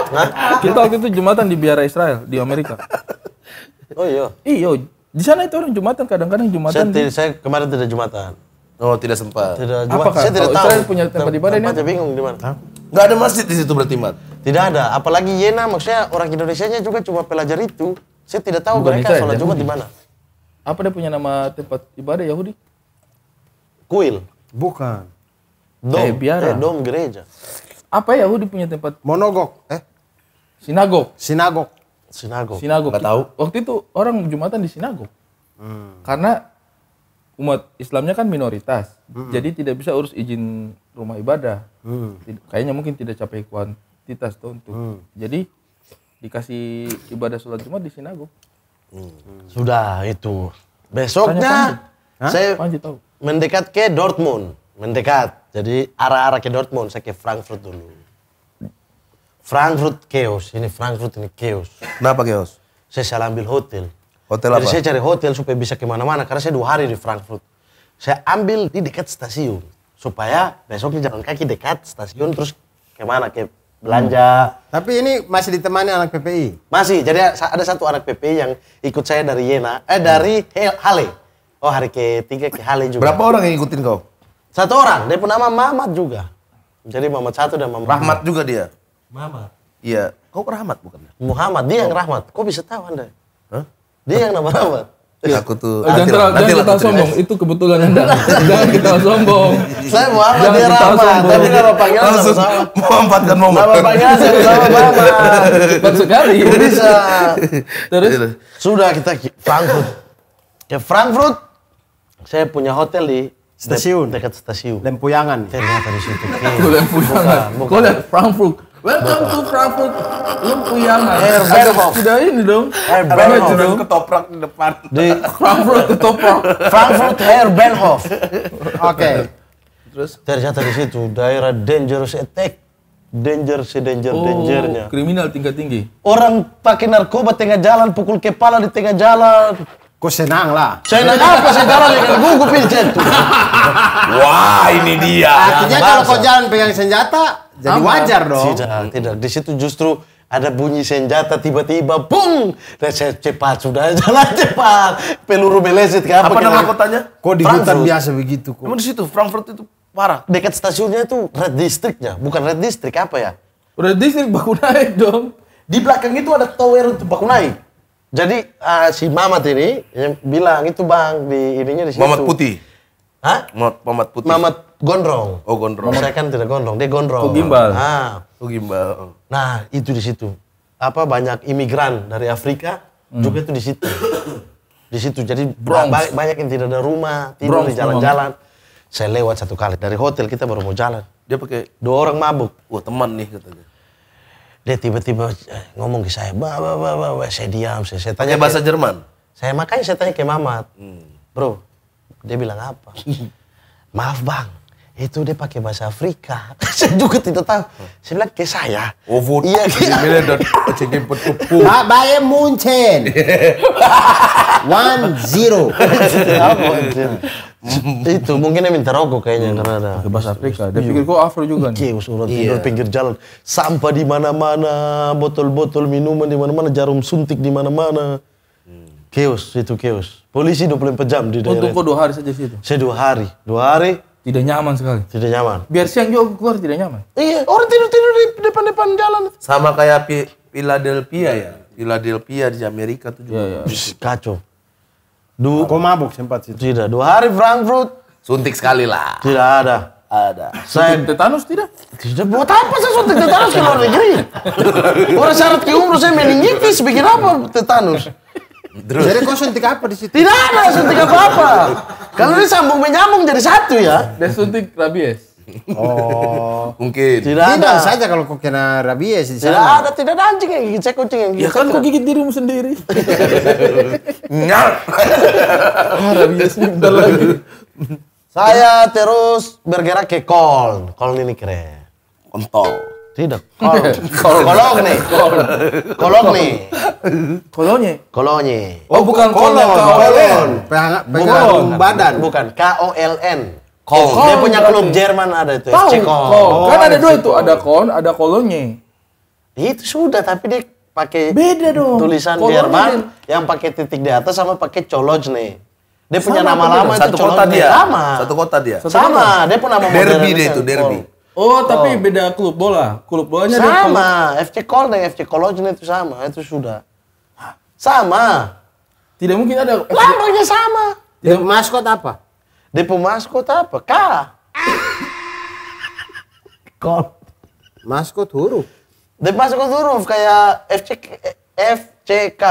Nah, Kita waktu itu Jumatan di biara Israel di Amerika. Oh iya. Iya, di sana itu orang Jumatan kadang-kadang Jumatan. Saya, di... saya kemarin tidak Jumatan. Oh, tidak sempat. Tidak. Apa saya tidak tahu. Israel punya tempat ibadah ini? Saya bingung di mana. Enggak ada masjid di situ berarti, Mat. Tidak ada. Apalagi Yena, maksudnya orang Indonesia-nya juga cuma pelajar itu. Saya tidak tahu Bukan mereka sholat Jumat di mana. Apa dia punya nama tempat ibadah Yahudi? Kuil. Bukan. Dom. Eh, biara. Eh, dom gereja. Apa ya Yahudi punya tempat? Monogok. Eh? Sinagog. Sinagog. Sinagog. Sinagog. Gak tahu. Waktu itu orang Jumatan di sinagog. Hmm. Karena umat Islamnya kan minoritas, hmm. jadi tidak bisa urus izin rumah ibadah. Hmm. Kayaknya mungkin tidak capai kuantitas tuh untuk. Hmm. Jadi dikasih ibadah sholat Jumat di sinagoga. Hmm. Sudah itu. Besoknya Tanya, saya Panji tahu. mendekat ke Dortmund, mendekat. Jadi arah-arah ke Dortmund, saya ke Frankfurt dulu. Frankfurt chaos, ini Frankfurt ini chaos. Kenapa chaos? Saya salah ambil hotel. Hotel Jadi apa? saya cari hotel supaya bisa kemana-mana karena saya dua hari di Frankfurt. Saya ambil di dekat stasiun supaya besoknya jalan kaki dekat stasiun terus kemana ke belanja. Hmm. Tapi ini masih ditemani anak PPI. Masih. Jadi ada satu anak PPI yang ikut saya dari Yena, eh dari Hale. Oh hari ketiga ke Hale juga. Berapa orang yang ikutin kau? Satu orang. Dia pun nama Mamat juga. Jadi Mamat satu dan Mamat. Rahmat juga dia. Mamat. Iya. Kau Rahmat bukan? Muhammad dia oh. yang Rahmat. Kau bisa tahu anda? Hah? Dia yang nama-nama. Iya. Aku tuh eh, nanti jangan, lah, nanti jangan kita sombong, itu kebetulan anda. *laughs* jangan kita sombong. Saya mau apa dia ramah, tapi kalau panggil Langsung sama. Memanfaatkan momen. mau panggil sama sama mama. Cepat sekali. Bisa. Terus? Iya. Sudah kita Frankfurt. Ke Frankfurt, saya punya hotel di stasiun dekat stasiun Lempuyangan ternyata di situ Lempuyangan Kau lihat Frankfurt Welcome to Frankfurt. Lu puyama. Airbag dong. Sudah ini dong. Airbag itu dong. Ketoprak di depan. Di Frankfurt ketoprak. Frankfurt Airbaghof. Oke. Terus ternyata di situ daerah dangerous attack. Danger si danger oh, dangernya. Kriminal tingkat tinggi. Orang pakai narkoba tengah jalan, pukul kepala di tengah jalan. Kau senang lah. Senang apa sih jalan dengan gugup itu. Wah ini dia. Artinya kalau kau jalan pegang senjata, jadi Amat. wajar dong. Tidak, tidak. Di situ justru ada bunyi senjata tiba-tiba bung dan saya cepat sudah *laughs* jalan cepat peluru meleset ke kan? apa, nama kotanya kok di Frankfurt. hutan biasa begitu kok emang di situ Frankfurt itu parah dekat stasiunnya itu red districtnya bukan red district apa ya red district baku naik dong di belakang itu ada tower untuk baku naik jadi uh, si Mamat ini yang bilang itu bang di ininya di situ Mamat Putih Hah? Mamat, Mamat Putih. Mamat Gondrong. Oh gondrong. Saya kan tidak gondrong, dia gondrong. gimbal. Ah. gimbal. Nah itu di situ. Apa banyak imigran dari Afrika hmm. juga itu di situ. *coughs* di situ jadi Bronx. banyak yang tidak ada rumah tidur Bronx, di jalan-jalan. Saya lewat satu kali dari hotel kita baru mau jalan. Dia pakai dua orang mabuk. Wah oh, teman nih katanya. Dia tiba-tiba eh, ngomong ke saya, bah, bah, bah, bah, saya diam, saya, saya tanya. Pake bahasa ke, Jerman? Saya makanya saya tanya ke Mamat, hmm. bro, dia bilang apa? Maaf *laughs* bang, itu dia pakai bahasa Afrika. *laughs* saya juga tidak tahu. Saya bilang ke saya. Ovo. Oh, iya. cekin petupu. Babae Munchen. *laughs* One zero. *laughs* itu mungkin dia minta rokok kayaknya karena ada. bahasa Afrika. Dia iya. pikir kok Afro juga. Oke, suruh iya. tidur pinggir jalan. Sampah di mana-mana, botol-botol minuman di mana-mana, jarum suntik di mana-mana. Keos, hmm. itu keos. Polisi 24 jam di daerah. Untuk kok dua hari saja situ? Saya dua hari. Dua hari, tidak nyaman sekali. Tidak nyaman. Biar siang juga keluar tidak nyaman. Iya, orang tidur-tidur di depan-depan jalan. Sama kayak Philadelphia ya. Philadelphia di Amerika tuh juga. Iya, iya. Kacau. Du Kau mabuk sempat sih? Tidak, dua hari Frankfurt. Suntik sekali lah. Tidak ada. Ada. Saya tetanus tidak? Tidak. Buat apa saya suntik tetanus ke luar negeri? *laughs* Orang syarat ke umur saya meningitis, bikin apa tetanus? Terus. Jadi kau suntik apa di situ? Tidak ada suntik apa-apa. Kalau ini sambung menyambung jadi satu ya. Dia suntik rabies. Oh, *laughs* mungkin. Tidak ada. saja kalau kau kena rabies di sana. ada, tidak ada anjing yang gigit. Saya kucing yang gigit. Ya kan kau gigit dirimu sendiri. *laughs* Nyal. *laughs* ah, rabies udah lagi. Saya terus bergerak ke kol. Kol ini keren. Kontol. Tidak. *laughs* Kol. kolong nih. Kolong. nih. Kolonye. Ya? Kolonye. Oh, bukan kolon. Kolon. Bukan badan. Bukan. K O L N. Kol. Dia punya klub Jerman ada itu. Tahu. Oh, kan ada dua itu. Ada kol, ada kolonye. Itu sudah, tapi dia pakai beda dong tulisan Jerman kan- yang pakai titik di atas sama pakai coloj nih dia punya nama lama itu satu kota dia sama satu kota dia sama dia pun nama derby dia itu derby Oh, tapi oh. beda klub bola. Klub bolanya sama. Klub... FC Kol dan FC Kolojne itu sama, itu sudah. Sama. Tidak mungkin ada. Lambangnya sama. Tidak. Depo maskot apa? Depo maskot apa? K. *laughs* Kol. Maskot huruf. Depo maskot huruf kayak FC FCK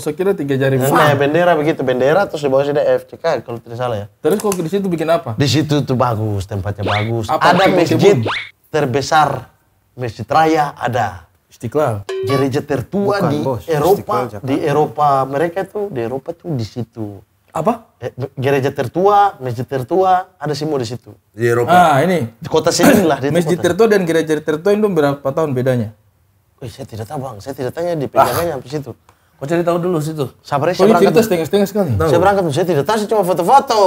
saya kira tiga jari nah, nah, bendera begitu bendera terus di bawah sini eh, FCK kalau tidak salah ya terus kalau di situ bikin apa di situ tuh bagus tempatnya bagus apa ada masjid terbesar masjid raya ada Istiqlal gereja tertua Bukan, di bos. Eropa di Eropa mereka tuh di Eropa tuh di situ apa? Eh, gereja tertua, masjid tertua, ada semua di situ. Di Eropa. Ah, ini. Di kota sini lah. Di *coughs* masjid tertua dan gereja tertua itu berapa tahun bedanya? Wih, saya tidak tahu bang, saya tidak tanya di pegangannya ah. sampai situ. Kau cari tahu dulu situ. Sabarnya saya berangkat. setengah-setengah sekali. Tahu. Saya berangkat, saya tidak tahu, saya cuma foto-foto.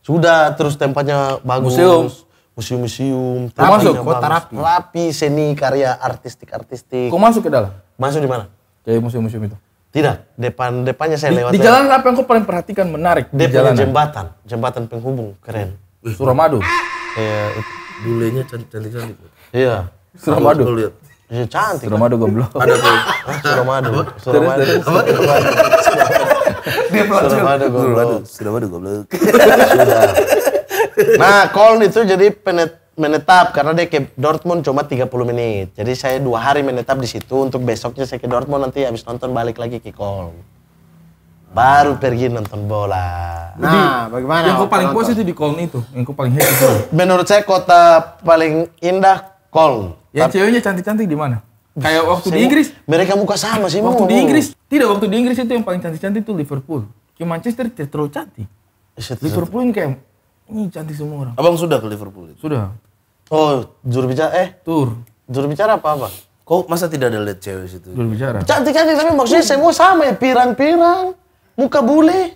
Sudah, terus tempatnya bagus. Museum. Museum-museum. Kau masuk, kau terapi. Rapi, seni, karya artistik-artistik. Kau masuk ke dalam? Masuk di mana? Ke museum-museum itu. Tidak, depan depannya saya lewat. Di, jalan apa yang kau paling perhatikan menarik? Depan di jalan jembatan, jembatan penghubung, keren. Suramadu. Iya, bulenya cantik-cantik. Iya. Suramadu. Iya cantik. Suramadu kan? goblok. Ada tuh.
Suramadu. Suramadu. Suramadu.
Dia pelajur. Suramadu goblok. Suramadu goblok. Sudah. Nah, Köln itu jadi penet menetap karena dia ke Dortmund cuma 30 menit. Jadi saya dua hari menetap di situ untuk besoknya saya ke Dortmund nanti habis nonton balik lagi ke Köln. Baru pergi nonton bola.
Nah, bagaimana? Yang kau paling puas
itu di Köln itu, yang kau paling happy itu. Menurut saya kota paling indah Köln. Yang ceweknya cantik-cantik di mana? Kayak waktu di Inggris. Mereka muka sama sih. Waktu mau. di Inggris. Tidak, waktu di Inggris itu yang paling cantik-cantik itu Liverpool. Ke Manchester tidak terlalu cantik. Eh, Liverpool ini kayak, ini cantik semua orang. Abang sudah ke Liverpool? Itu? Sudah. Oh, juru bicara, eh? Tur. Juru bicara apa-apa? Kok masa tidak ada lihat cewek situ? Juru bicara. Cantik-cantik, tapi maksudnya semua sama ya. Pirang-pirang, muka bule,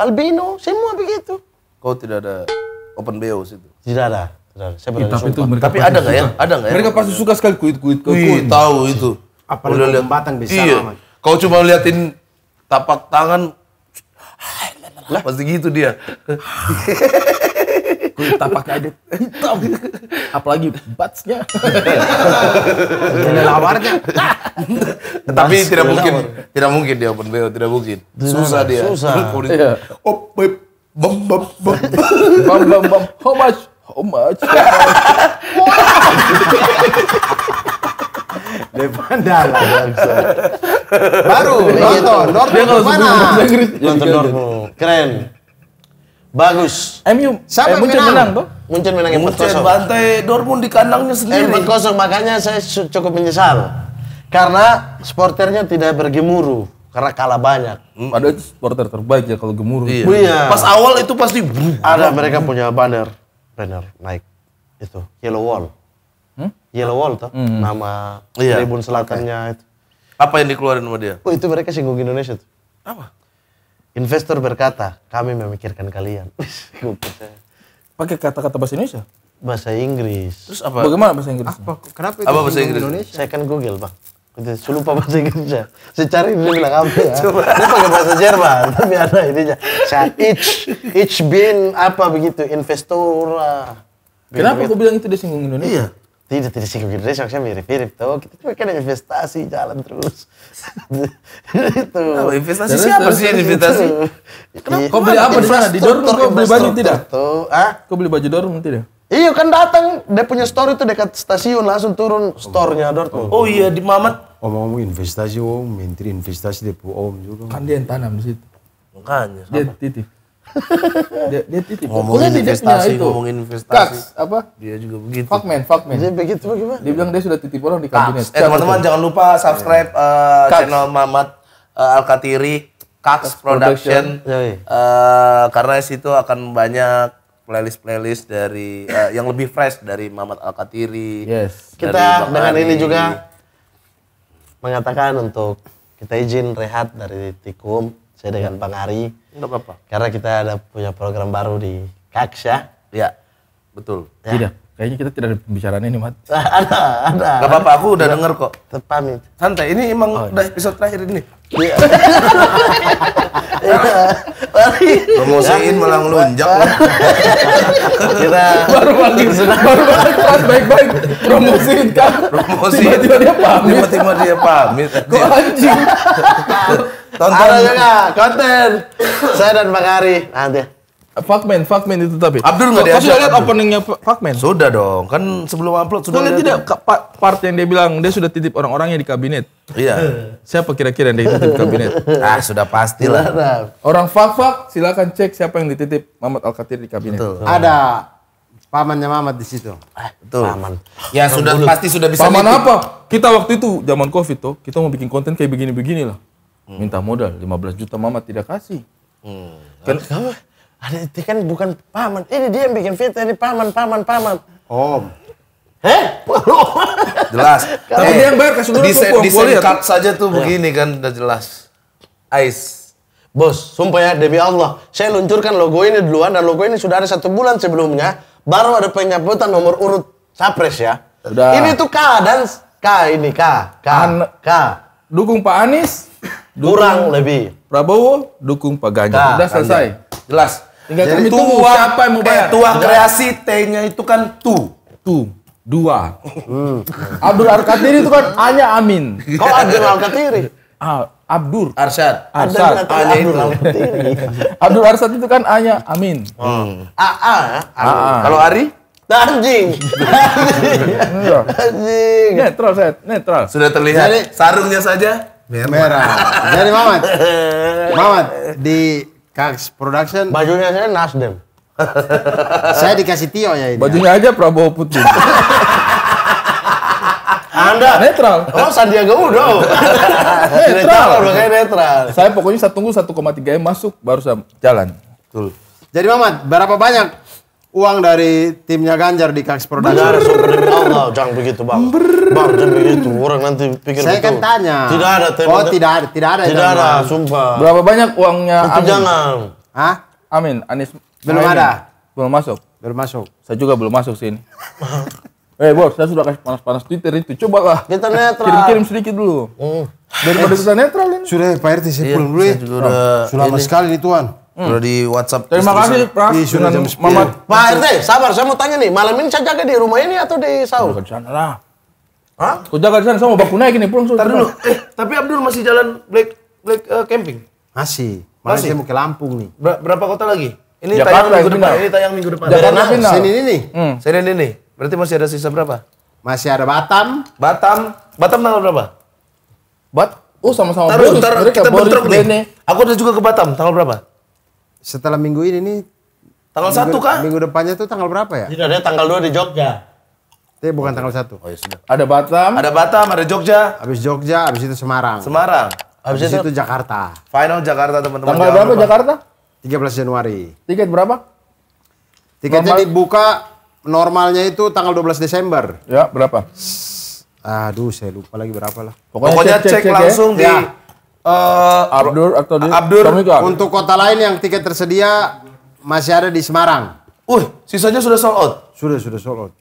albino, semua begitu. Kau tidak ada open bio situ? Tidak ada saya iya, tapi, itu tapi ada nggak ya? Ada nggak ya? Mereka pasti suka sekali kuit kuit kuit. tahu itu.
Apa Udah lihat batang bisa. Iya.
Kau coba liatin tapak tangan. Lah pasti gitu dia. *laughs* Kuit tapak aja. hitam apalagi batsnya lawarnya *laughs* tapi tidak mungkin tidak mungkin dia open bio. tidak mungkin susah dia susah oh bam bam bam bam bam bam how much how much? Depan Baru Keren. Bagus. MU Siapa eh, menang. menang Munchen bantai Dortmund di kandangnya sendiri. 4-0 makanya saya cukup menyesal. Karena sporternya tidak bergemuruh karena kalah banyak. Hmm, supporter terbaik ya kalau gemuruh. iya. iya. iya. Pas awal itu pasti ada mereka punya banner banner naik itu Yellow Wall. Hmm? Yellow Wall tuh hmm. nama iya. Tribun Selatannya okay. itu. Apa yang dikeluarin sama dia? Oh, itu mereka singgung Indonesia tuh. Apa? Investor berkata, kami memikirkan kalian. *laughs* Pakai kata-kata bahasa Indonesia? Bahasa Inggris. Terus apa? Bagaimana bahasa Inggris? Apa? Kenapa itu apa bahasa Inggris? Indonesia? Saya kan Google, Bang. Gitu, lupa bahasa Inggrisnya. Saya cari dulu bilang apa ya. Coba. Dia pakai bahasa Jerman, *laughs* tapi ada ininya. Saya each each bin apa begitu, investor. Ah. Kenapa aku bilang itu dia singgung Indonesia? Iya. Tidak, tidak singgung Indonesia, maksudnya mirip-mirip tuh. Kita cuma kan investasi, jalan terus. *laughs* itu. Nah, investasi terus, siapa sih investasi? Kenapa? Iya. Kau beli apa di sana? Di Dortmund kau beli baju tidak? Tuh, ah? Kau beli baju Dortmund tidak? Iya kan datang, dia punya story tuh dekat stasiun langsung turun store-nya Dortmund. Oh iya di Mamat. Omong-omong investasi om, menteri investasi dia om juga. Kan dia yang tanam di situ. Makanya. Dia titip. *laughs* dia, dia titip. Ngomongin investasi, itu. ngomongin investasi. Kaks, apa? Dia juga begitu. Fuck man, fuck man. Dia begitu bagaimana? Dia bilang dia sudah titip orang di kabinet. Eh teman-teman jangan lupa subscribe uh, channel Mamat uh, Alkatiri Kaks, Kaks Production. Production. Uh, karena situ akan banyak playlist-playlist dari uh, yang lebih fresh dari Mamat Al-Katiri. Yes. Kita dengan ini juga mengatakan untuk kita izin rehat dari Tikum saya dengan Bang Ari. Enggak apa-apa. Karena kita ada punya program baru di ya. Iya. Betul. Ya. Tidak. Kayaknya kita tidak ada pembicaraan ini, Mat. *laughs* ada, ada. Gak apa-apa, aku udah Tidak. denger kok. Pamit. Santai, ini emang oh, iya. udah episode terakhir ini. Iya. *laughs* iya. Promosiin malah ngelunjak. Kita baru lagi baru lagi baik-baik promosiin kan. Promosiin. Tiba-tiba dia pamit. Tiba-tiba dia pamit. *laughs* Kok anjing? Tonton. Ada juga konten. Saya dan Bang Ari. Nanti. Fuckman, Fuckman itu tapi. Abdul nggak diajak. Sudah lihat openingnya Fuckman? Sudah dong, kan sebelum upload sudah. Lihat tidak ya. part yang dia bilang dia sudah titip orang-orangnya di kabinet. Iya. *laughs* Siapa kira-kira yang dia titip di kabinet? *laughs* ah sudah pasti lah. Orang fuck fuck silakan cek siapa yang dititip Mamat Al Katir di kabinet. Betul. Ada pamannya Mamat di situ. Eh, Itu. Paman. Ya sudah pasti sudah bisa. Paman apa? Kita waktu itu zaman covid tuh kita mau bikin konten kayak begini beginilah hmm. Minta modal 15 juta Mamat tidak kasih. Hmm. Kan, ada itu kan bukan paman. Ini dia yang bikin fitnah ini paman, paman, paman. Om. Heh?
jelas. *laughs* Tapi eh, dia yang bayar kasih dulu di, Bisa di cut saja tuh iya. begini
kan udah jelas. Ice. Bos, sumpah ya demi Allah, saya luncurkan logo ini duluan dan logo ini sudah ada satu bulan sebelumnya, baru ada penyebutan nomor urut capres ya. Ini tuh K dan K ini K, K, K. Dukung Pak Anies, kurang lebih. Prabowo, dukung Pak Ganjar. sudah selesai. Jelas. Tinggal Jadi kami tunggu siapa yang mau eh, bayar. Eh, tua kreasi T-nya itu kan tu. Tu. Dua. Hmm. Abdul Arkatiri itu kan hanya Amin. Kau Abdul Arkatiri? Abdul Ah, Abdur. Arsyad. Arsyad. Abdul Arkatiri. Abdul Arsyad itu kan hanya Amin. Hmm. A-A. Ya? Kalau Ari? Anjing. Anjing. Netral, Seth. Netral. Sudah terlihat. Jadi, sarungnya saja merah. merah. Jadi Mamat. *laughs* Mamat di Kang, Production. Bajunya saya Nasdem. *laughs* saya dikasih Tio ya ini. Bajunya aja Prabowo Putih. *laughs* Anda netral. Oh Sandiaga Uno. *laughs* netral. Makanya netral. Saya pokoknya saya tunggu 1,3 M masuk baru saya jalan. Betul. Jadi Mamat, berapa banyak uang dari timnya Ganjar di Kaks Production. Allah, jangan begitu bang. Brrr. Bang jangan begitu, orang nanti pikir Saya kan tanya. Tidak ada Tidak Oh tidak ada, tidak ada. Tidak ada, bang. sumpah. Berapa banyak uangnya Itu Amin? jangan. Hah? Amin, Anies. Belum Amin. ada. Belum masuk. Belum masuk. Saya juga belum masuk sini. eh hey, bos, saya sudah kasih panas-panas Twitter itu. Coba lah. Kita netral. Kirim-kirim sedikit dulu. Mm. Daripada eh, kita netral ini. Sudah Pak RT, saya iya, pulang dulu ya. Sudah lama sekali nih Tuan. Hmm. Udah di WhatsApp. Terima kasih Pras dengan Mamat. Pak RT, sabar saya mau tanya nih, malam ini saya jaga di rumah ini atau di sahur? Di sana lah. Hah? Udah jaga di sana sama baku Kunai gini pulang. Entar dulu. Eh, tapi Abdul masih jalan Black Black uh, camping. Masih. Malah masih. mau ke Lampung nih. Ber berapa kota lagi? Ini Jakarta, tayang minggu depan. Ini tayang minggu depan. Jakarta final. Sini ini. Hmm. ini. Berarti masih ada sisa berapa? Masih ada Batam. Batam. Batam tanggal berapa? Bat. Oh sama-sama. Taruh, taruh kita bentrok nih. Aku udah juga ke Batam. Tanggal berapa? setelah minggu ini nih tanggal satu kan? Minggu depannya tuh tanggal berapa ya? Tidak ada tanggal dua di Jogja. Tapi bukan tanggal satu. Oh ya sudah. Ada Batam. Ada Batam, ada Jogja. Habis Jogja, habis itu Semarang. Semarang. Habis, habis itu, itu Jakarta. Final Jakarta teman-teman. Tanggal Jawa berapa Jakarta? 13 Januari. Tiket berapa? Tiketnya Normal. dibuka normalnya itu tanggal 12 Desember. Ya, berapa? Aduh, saya lupa lagi berapa lah. Pokoknya, Pokoknya cek, cek, cek langsung ya. di ya. Uh, Abdur atau di Abdur untuk kota lain yang tiket tersedia masih ada di Semarang. Uh, sisanya sudah sold out. Sudah sudah sold out.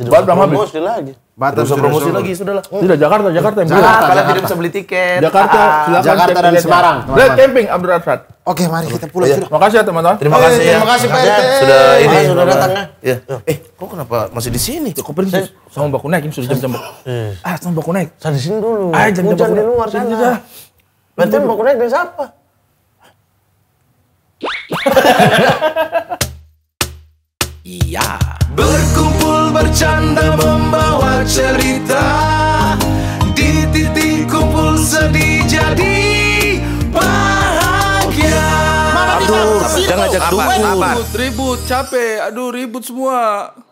Tidak belum habis. lagi. Batas sudah promosi lagi sudah lah. Oh. Tidak Jakarta, Jakarta yang Jakarta, kalian tidak bisa beli tiket. Jakarta, ah. silakan Jakarta dan Semarang. Lihat camping Abdul Arfad. Oke, mari kita pulang. Iya. Makasih ya teman-teman. Terima eh, kasih ya. Terima kasih Pak RT. Sudah ini sudah datang ya. ya? Iya. Eh, kok kenapa masih di sini? Kok pergi sama Baku Naik ini sudah jam-jam. Eh. Ah, sama Baku Naik. Saya di sini dulu. Ah, jam-jam di luar sana. Berarti mau Kunek dari siapa? *laughs* Iya. Berkumpul bercanda membawa cerita Di titik kumpul sedih jadi bahagia Aduh, jangan ajak dulu. Ribut, ribut, capek. Aduh, ribut semua.